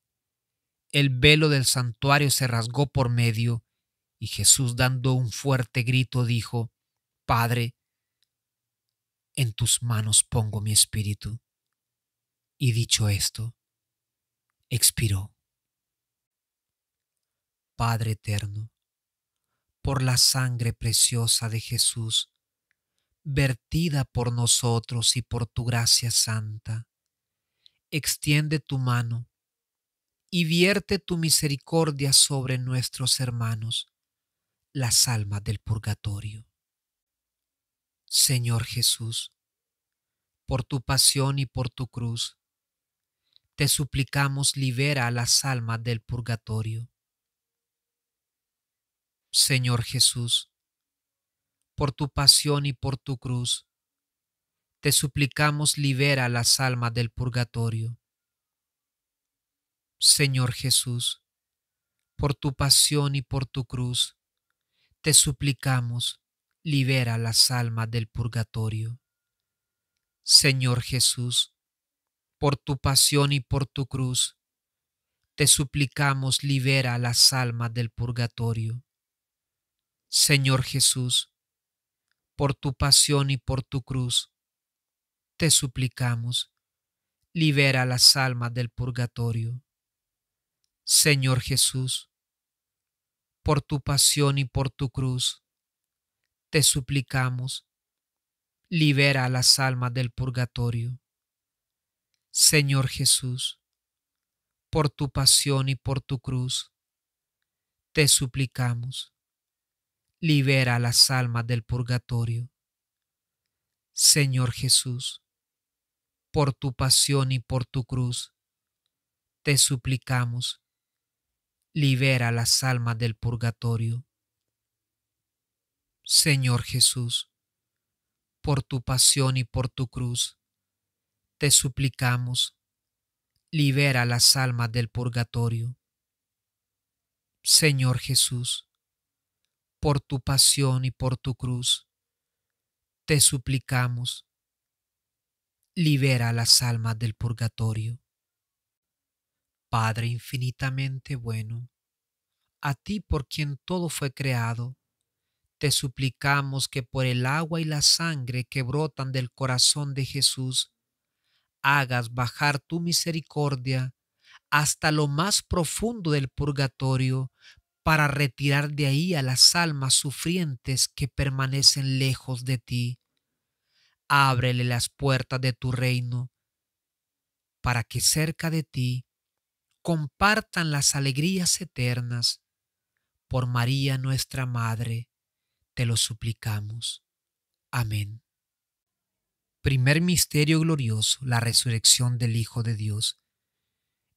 El velo del santuario se rasgó por medio, y Jesús dando un fuerte grito dijo, Padre, en tus manos pongo mi espíritu. Y dicho esto, expiró. Padre eterno, por la sangre preciosa de Jesús, vertida por nosotros y por tu gracia santa, extiende tu mano y vierte tu misericordia sobre nuestros hermanos, las almas del purgatorio Señor Jesús, por tu pasión y por tu cruz. Te suplicamos libera a las almas del purgatorio. Señor Jesús, por tu pasión y por tu cruz, te suplicamos libera a las almas del purgatorio. Señor Jesús, por tu pasión y por tu cruz, te suplicamos libera las almas del purgatorio. Señor Jesús, por tu pasión y por tu cruz, te suplicamos libera las almas del purgatorio. Señor Jesús, por tu pasión y por tu cruz, te suplicamos, libera las almas del purgatorio. Señor Jesús, por tu pasión y por tu cruz, te suplicamos, libera a las almas del purgatorio. Señor Jesús, por tu pasión y por tu cruz, te suplicamos, libera a las almas del purgatorio. Señor Jesús, por tu pasión y por tu cruz, te suplicamos, libera a las almas del purgatorio. Señor Jesús, por tu pasión y por tu cruz, te suplicamos, libera las almas del purgatorio. Señor Jesús, por tu pasión y por tu cruz, te suplicamos, libera las almas del purgatorio. Padre infinitamente bueno, a ti por quien todo fue creado, te suplicamos que por el agua y la sangre que brotan del corazón de Jesús, hagas bajar tu misericordia hasta lo más profundo del purgatorio para retirar de ahí a las almas sufrientes que permanecen lejos de ti. Ábrele las puertas de tu reino para que cerca de ti compartan las alegrías eternas por María nuestra Madre te lo suplicamos. Amén. Primer misterio glorioso, la resurrección del Hijo de Dios.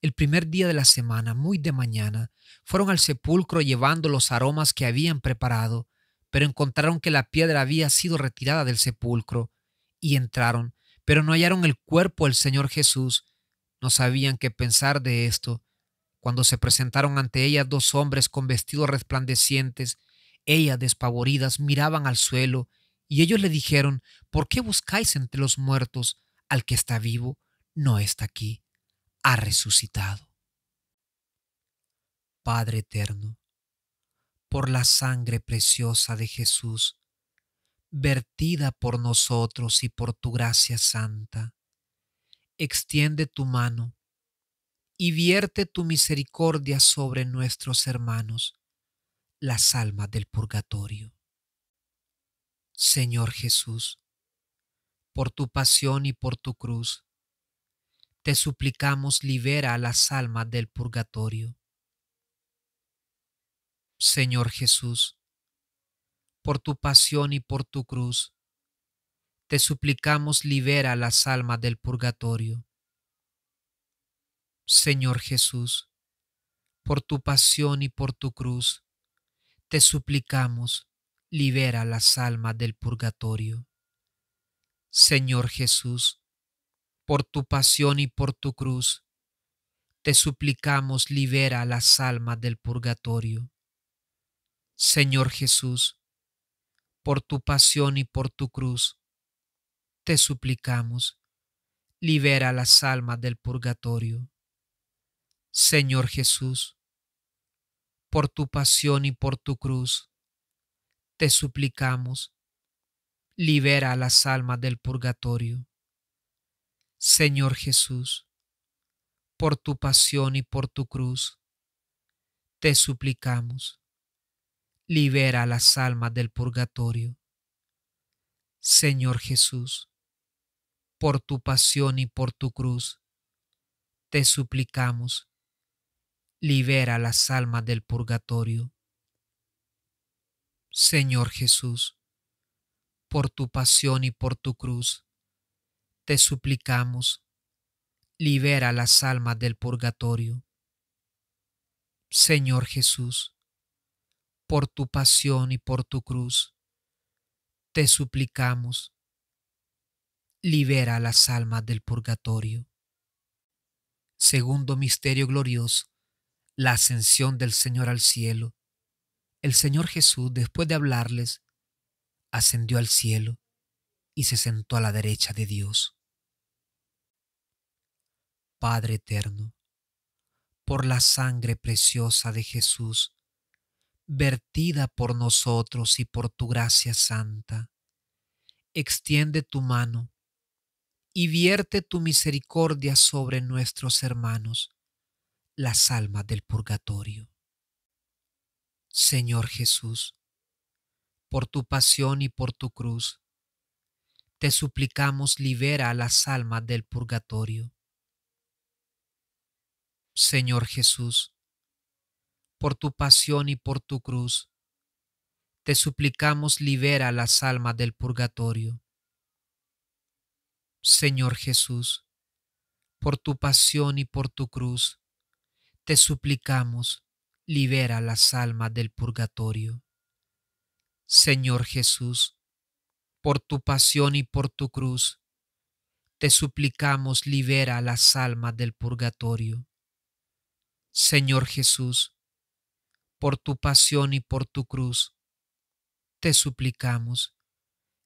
El primer día de la semana, muy de mañana, fueron al sepulcro llevando los aromas que habían preparado, pero encontraron que la piedra había sido retirada del sepulcro, y entraron, pero no hallaron el cuerpo del Señor Jesús. No sabían qué pensar de esto. Cuando se presentaron ante ellas dos hombres con vestidos resplandecientes, ella despavoridas, miraban al suelo, y ellos le dijeron, ¿por qué buscáis entre los muertos al que está vivo? No está aquí, ha resucitado. Padre eterno, por la sangre preciosa de Jesús, vertida por nosotros y por tu gracia santa, extiende tu mano y vierte tu misericordia sobre nuestros hermanos las almas del purgatorio. Señor Jesús, por tu pasión y por tu cruz, te suplicamos libera a las almas del purgatorio. Señor Jesús, por tu pasión y por tu cruz, te suplicamos libera a las almas del purgatorio. Señor Jesús, por tu pasión y por tu cruz, te suplicamos, libera las almas del purgatorio. Señor Jesús, por tu pasión y por tu cruz, te suplicamos, libera las almas del purgatorio. Señor Jesús, por tu pasión y por tu cruz, te suplicamos, libera las almas del purgatorio. Señor Jesús, por tu pasión y por tu cruz, te suplicamos, libera a las almas del purgatorio. Señor Jesús, por tu pasión y por tu cruz, te suplicamos, libera a las almas del purgatorio. Señor Jesús, por tu pasión y por tu cruz, te suplicamos, libera las almas del purgatorio. Señor Jesús, por tu pasión y por tu cruz, te suplicamos, libera las almas del purgatorio. Señor Jesús, por tu pasión y por tu cruz, te suplicamos, libera las almas del purgatorio. Segundo misterio glorioso la ascensión del Señor al cielo. El Señor Jesús, después de hablarles, ascendió al cielo y se sentó a la derecha de Dios. Padre eterno, por la sangre preciosa de Jesús, vertida por nosotros y por tu gracia santa, extiende tu mano y vierte tu misericordia sobre nuestros hermanos las almas del purgatorio. Señor Jesús, por tu pasión y por tu cruz, te suplicamos libera a las almas del purgatorio. Señor Jesús, por tu pasión y por tu cruz, te suplicamos libera a las almas del purgatorio. Señor Jesús, por tu pasión y por tu cruz, te suplicamos, libera las almas del purgatorio. Señor Jesús, por tu pasión y por tu cruz, te suplicamos, libera las almas del purgatorio. Señor Jesús, por tu pasión y por tu cruz, te suplicamos,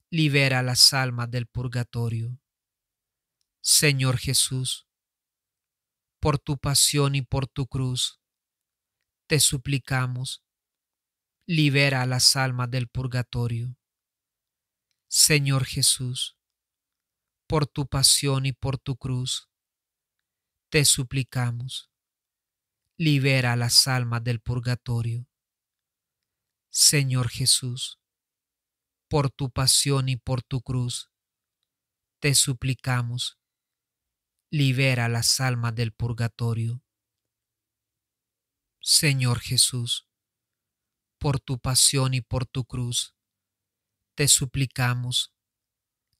libera las almas del purgatorio. Señor Jesús, por tu pasión y por tu cruz. Te suplicamos, libera a las almas del purgatorio. Señor Jesús, por tu pasión y por tu cruz, te suplicamos, libera a las almas del purgatorio. Señor Jesús, por tu pasión y por tu cruz, te suplicamos, libera las almas del purgatorio. Señor Jesús, por tu pasión y por tu cruz, te suplicamos,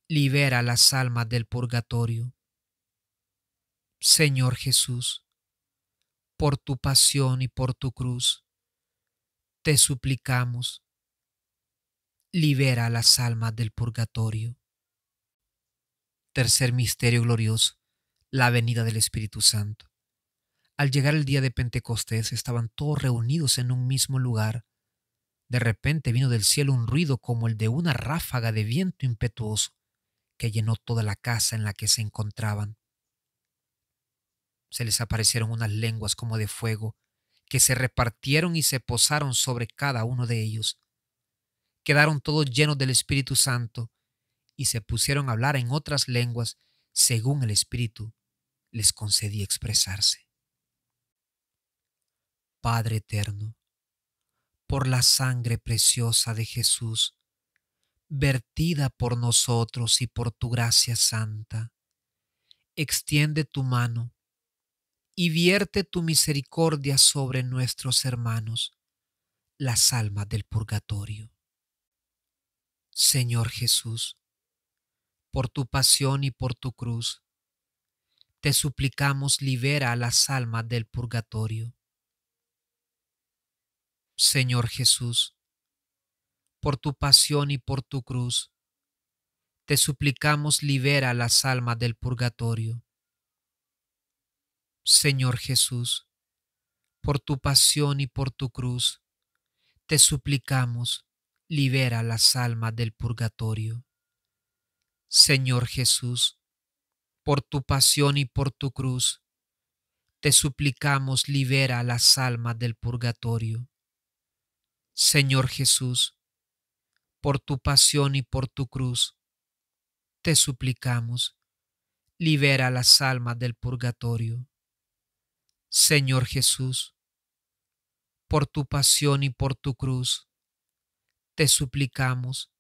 libera las almas del purgatorio. Señor Jesús, por tu pasión y por tu cruz, te suplicamos, libera las almas del purgatorio. Tercer misterio glorioso la venida del Espíritu Santo. Al llegar el día de Pentecostés estaban todos reunidos en un mismo lugar. De repente vino del cielo un ruido como el de una ráfaga de viento impetuoso que llenó toda la casa en la que se encontraban. Se les aparecieron unas lenguas como de fuego que se repartieron y se posaron sobre cada uno de ellos. Quedaron todos llenos del Espíritu Santo y se pusieron a hablar en otras lenguas según el Espíritu les concedí expresarse. Padre eterno, por la sangre preciosa de Jesús, vertida por nosotros y por tu gracia santa, extiende tu mano y vierte tu misericordia sobre nuestros hermanos, las almas del purgatorio. Señor Jesús, por tu pasión y por tu cruz, te suplicamos libera a las almas del purgatorio. Señor Jesús, por tu pasión y por tu cruz, te suplicamos libera a las almas del purgatorio. Señor Jesús, por tu pasión y por tu cruz, te suplicamos libera a las almas del purgatorio. Señor Jesús, por tu pasión y por tu cruz, te suplicamos libera las almas del purgatorio. Señor Jesús, por tu pasión y por tu cruz, te suplicamos libera las almas del purgatorio. Señor Jesús, por tu pasión y por tu cruz, te suplicamos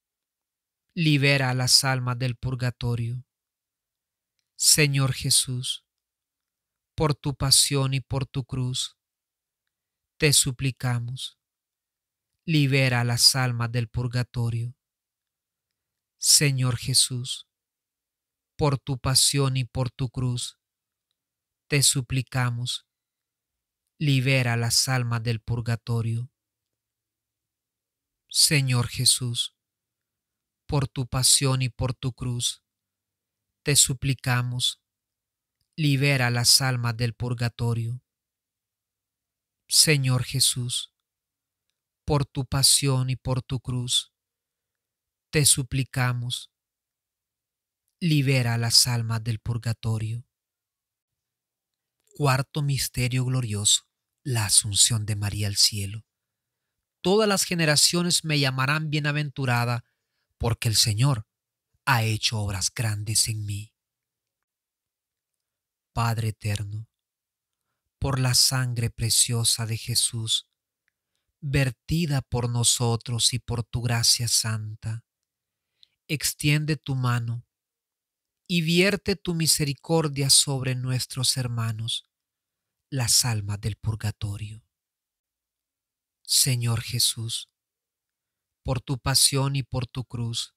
libera las almas del purgatorio. Señor Jesús, por tu pasión y por tu cruz, te suplicamos, libera las almas del purgatorio. Señor Jesús, por tu pasión y por tu cruz, te suplicamos, libera las almas del purgatorio. Señor Jesús, por tu pasión y por tu cruz, te suplicamos, libera las almas del purgatorio. Señor Jesús, por tu pasión y por tu cruz, te suplicamos, libera las almas del purgatorio. Cuarto misterio glorioso, la asunción de María al cielo. Todas las generaciones me llamarán bienaventurada, porque el Señor ha hecho obras grandes en mí. Padre eterno, por la sangre preciosa de Jesús, vertida por nosotros y por tu gracia santa, extiende tu mano y vierte tu misericordia sobre nuestros hermanos, las almas del purgatorio. Señor Jesús, por tu pasión y por tu cruz,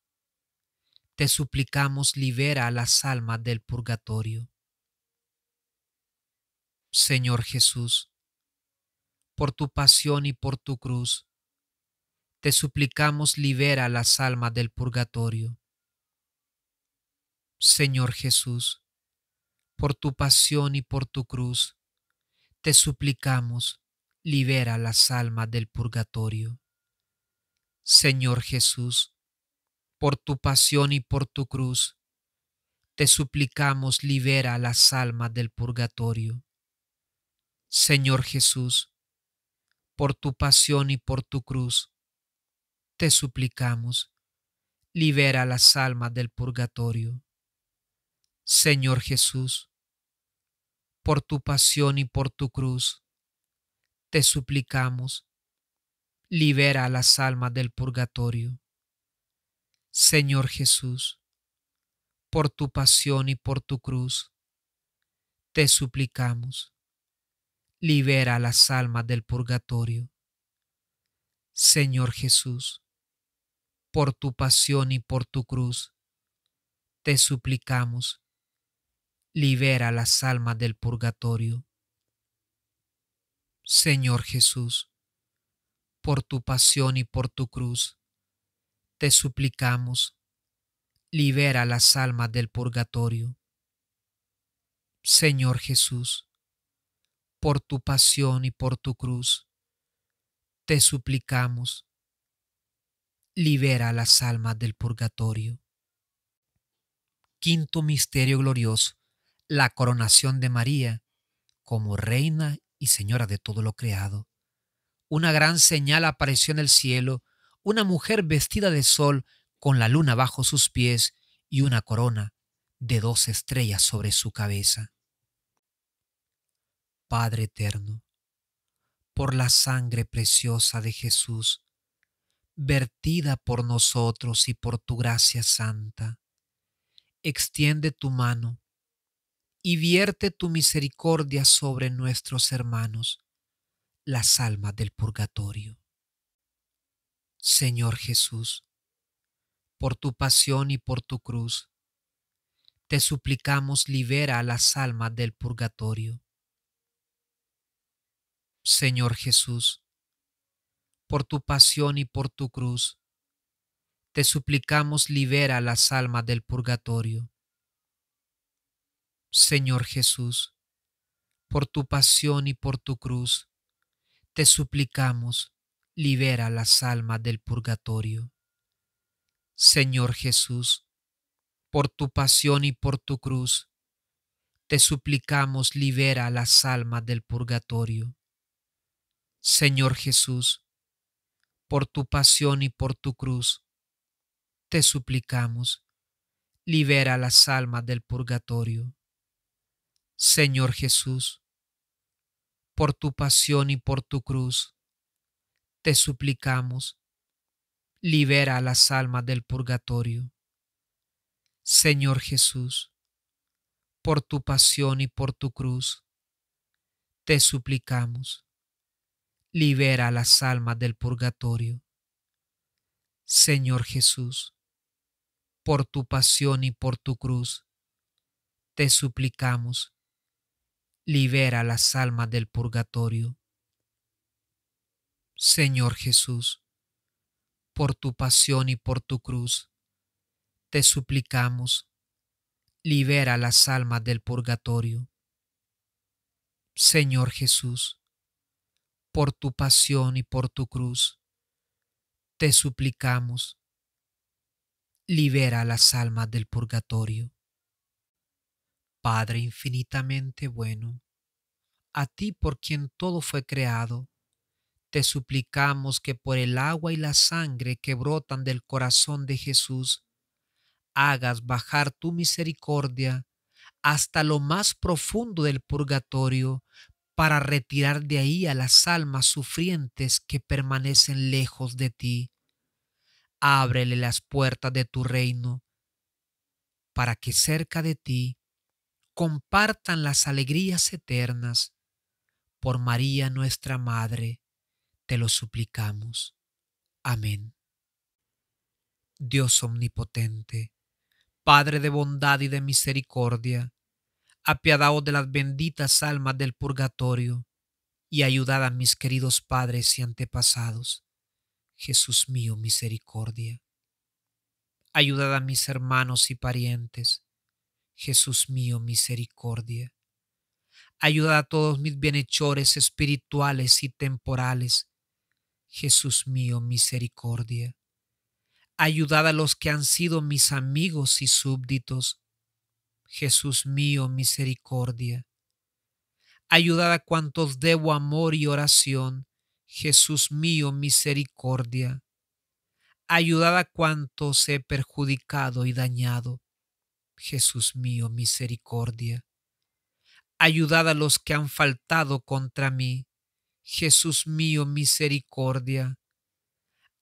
te suplicamos libera a las almas del purgatorio. Señor Jesús, por tu pasión y por tu cruz, te suplicamos libera las almas del purgatorio. Señor Jesús, por tu pasión y por tu cruz, te suplicamos libera las almas del purgatorio. Señor Jesús, por tu pasión y por tu cruz, te suplicamos libera las almas del purgatorio. Señor Jesús, por tu pasión y por tu cruz, te suplicamos, libera las almas del purgatorio. Señor Jesús, por tu pasión y por tu cruz, te suplicamos, libera las almas del purgatorio. Señor Jesús, por tu pasión y por tu cruz, te suplicamos, libera las almas del purgatorio. Señor Jesús, por tu pasión y por tu cruz, te suplicamos, libera las almas del purgatorio. Señor Jesús, por tu pasión y por tu cruz, te suplicamos, libera las almas del purgatorio. Señor Jesús, por tu pasión y por tu cruz, te suplicamos, libera las almas del purgatorio. Quinto misterio glorioso, la coronación de María como reina y señora de todo lo creado. Una gran señal apareció en el cielo una mujer vestida de sol, con la luna bajo sus pies y una corona de dos estrellas sobre su cabeza. Padre eterno, por la sangre preciosa de Jesús, vertida por nosotros y por tu gracia santa, extiende tu mano y vierte tu misericordia sobre nuestros hermanos, las almas del purgatorio Señor Jesús, por tu pasión y por tu cruz. Te suplicamos libera a las almas del purgatorio. Señor Jesús, por tu pasión y por tu cruz, te suplicamos libera a las almas del purgatorio. Señor Jesús, por tu pasión y por tu cruz, te suplicamos libera las almas del purgatorio. Señor Jesús, por tu pasión y por tu cruz, te suplicamos libera las almas del purgatorio. Señor Jesús, por tu pasión y por tu cruz, te suplicamos, libera las almas del purgatorio. Señor Jesús, por tu pasión y por tu cruz, te suplicamos, libera las almas del purgatorio. Señor Jesús, por tu pasión y por tu cruz, te suplicamos, libera las almas del purgatorio. Señor Jesús, por tu pasión y por tu cruz, te suplicamos, libera las almas del purgatorio. Señor Jesús, por tu pasión y por tu cruz, te suplicamos, libera las almas del purgatorio. Señor Jesús, por tu pasión y por tu cruz, te suplicamos, libera las almas del purgatorio. Padre infinitamente bueno, a ti por quien todo fue creado, te suplicamos que por el agua y la sangre que brotan del corazón de Jesús, hagas bajar tu misericordia hasta lo más profundo del purgatorio para retirar de ahí a las almas sufrientes que permanecen lejos de ti. Ábrele las puertas de tu reino para que cerca de ti compartan las alegrías eternas. Por María nuestra Madre, te lo suplicamos. Amén. Dios omnipotente, Padre de bondad y de misericordia, apiadaos de las benditas almas del purgatorio y ayudad a mis queridos padres y antepasados. Jesús mío, misericordia. Ayudad a mis hermanos y parientes. Jesús mío, misericordia. Ayudad a todos mis bienhechores espirituales y temporales Jesús mío, misericordia. Ayudad a los que han sido mis amigos y súbditos. Jesús mío, misericordia. Ayudad a cuantos debo amor y oración. Jesús mío, misericordia. Ayudad a cuantos he perjudicado y dañado. Jesús mío, misericordia. Ayudad a los que han faltado contra mí. Jesús mío, misericordia.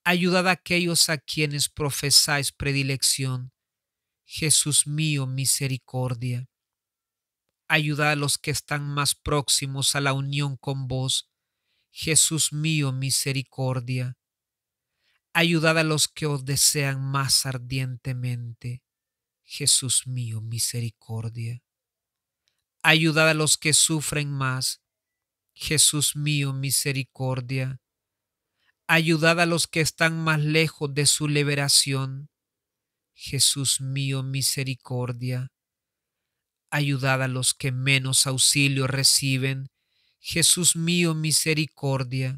Ayudad a aquellos a quienes profesáis predilección. Jesús mío, misericordia. Ayudad a los que están más próximos a la unión con vos. Jesús mío, misericordia. Ayudad a los que os desean más ardientemente. Jesús mío, misericordia. Ayudad a los que sufren más. Jesús mío, misericordia. Ayudad a los que están más lejos de su liberación. Jesús mío, misericordia. Ayudad a los que menos auxilio reciben. Jesús mío, misericordia.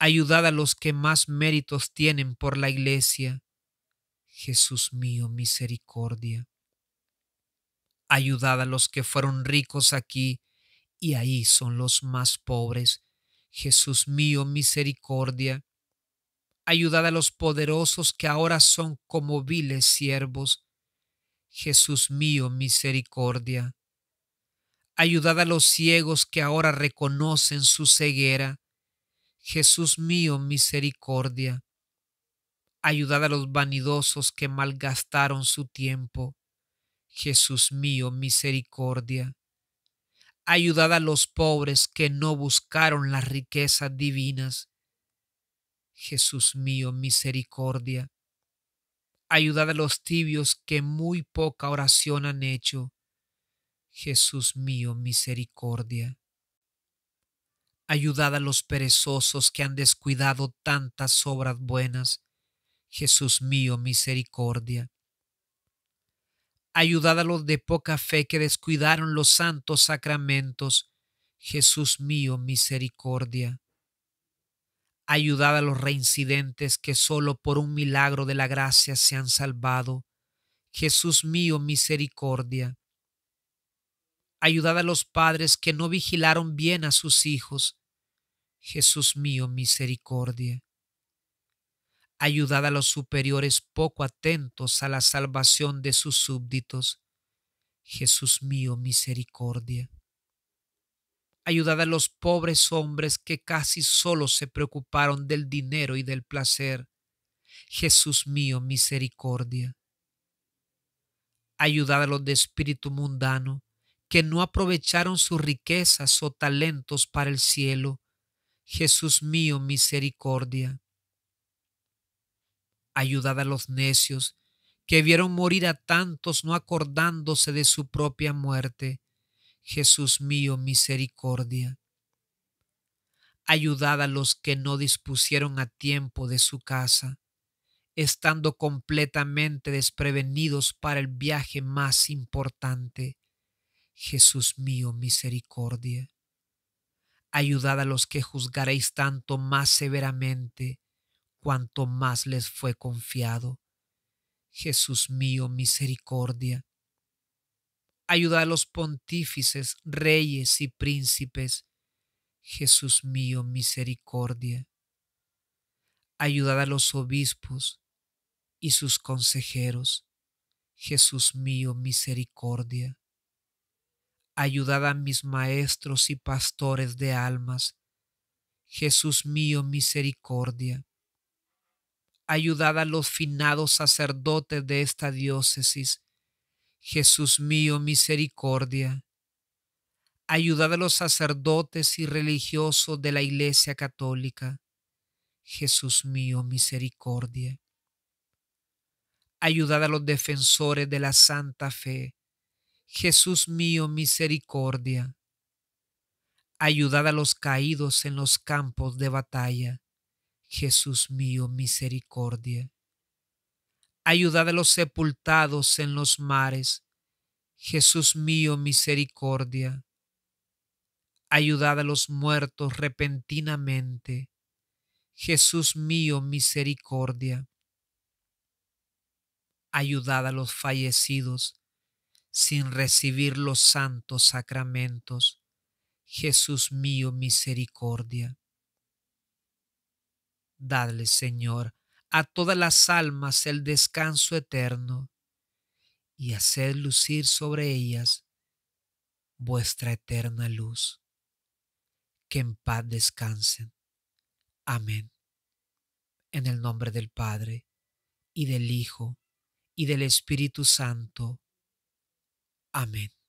Ayudad a los que más méritos tienen por la iglesia. Jesús mío, misericordia. Ayudad a los que fueron ricos aquí y ahí son los más pobres. Jesús mío, misericordia. Ayudad a los poderosos que ahora son como viles siervos. Jesús mío, misericordia. Ayudad a los ciegos que ahora reconocen su ceguera. Jesús mío, misericordia. Ayudad a los vanidosos que malgastaron su tiempo. Jesús mío, misericordia. Ayudad a los pobres que no buscaron las riquezas divinas. Jesús mío, misericordia. Ayudad a los tibios que muy poca oración han hecho. Jesús mío, misericordia. Ayudad a los perezosos que han descuidado tantas obras buenas. Jesús mío, misericordia. Ayudad a los de poca fe que descuidaron los santos sacramentos. Jesús mío, misericordia. Ayudad a los reincidentes que solo por un milagro de la gracia se han salvado. Jesús mío, misericordia. Ayudad a los padres que no vigilaron bien a sus hijos. Jesús mío, misericordia ayudad a los superiores poco atentos a la salvación de sus súbditos. Jesús mío, misericordia. Ayudad a los pobres hombres que casi solo se preocuparon del dinero y del placer. Jesús mío, misericordia. Ayudad a los de espíritu mundano que no aprovecharon sus riquezas o talentos para el cielo. Jesús mío, misericordia ayudad a los necios, que vieron morir a tantos no acordándose de su propia muerte. Jesús mío, misericordia. Ayudad a los que no dispusieron a tiempo de su casa, estando completamente desprevenidos para el viaje más importante. Jesús mío, misericordia. Ayudad a los que juzgaréis tanto más severamente cuanto más les fue confiado. Jesús mío, misericordia. Ayuda a los pontífices, reyes y príncipes. Jesús mío, misericordia. Ayuda a los obispos y sus consejeros. Jesús mío, misericordia. Ayudad a mis maestros y pastores de almas. Jesús mío, misericordia ayudad a los finados sacerdotes de esta diócesis. Jesús mío, misericordia. Ayudad a los sacerdotes y religiosos de la Iglesia Católica. Jesús mío, misericordia. Ayudad a los defensores de la Santa Fe. Jesús mío, misericordia. Ayudad a los caídos en los campos de batalla. Jesús mío, misericordia. Ayudad a los sepultados en los mares, Jesús mío, misericordia. Ayudad a los muertos repentinamente, Jesús mío, misericordia. Ayudad a los fallecidos sin recibir los santos sacramentos, Jesús mío, misericordia Dadle, Señor, a todas las almas el descanso eterno y haced lucir sobre ellas vuestra eterna luz. Que en paz descansen. Amén. En el nombre del Padre, y del Hijo, y del Espíritu Santo. Amén.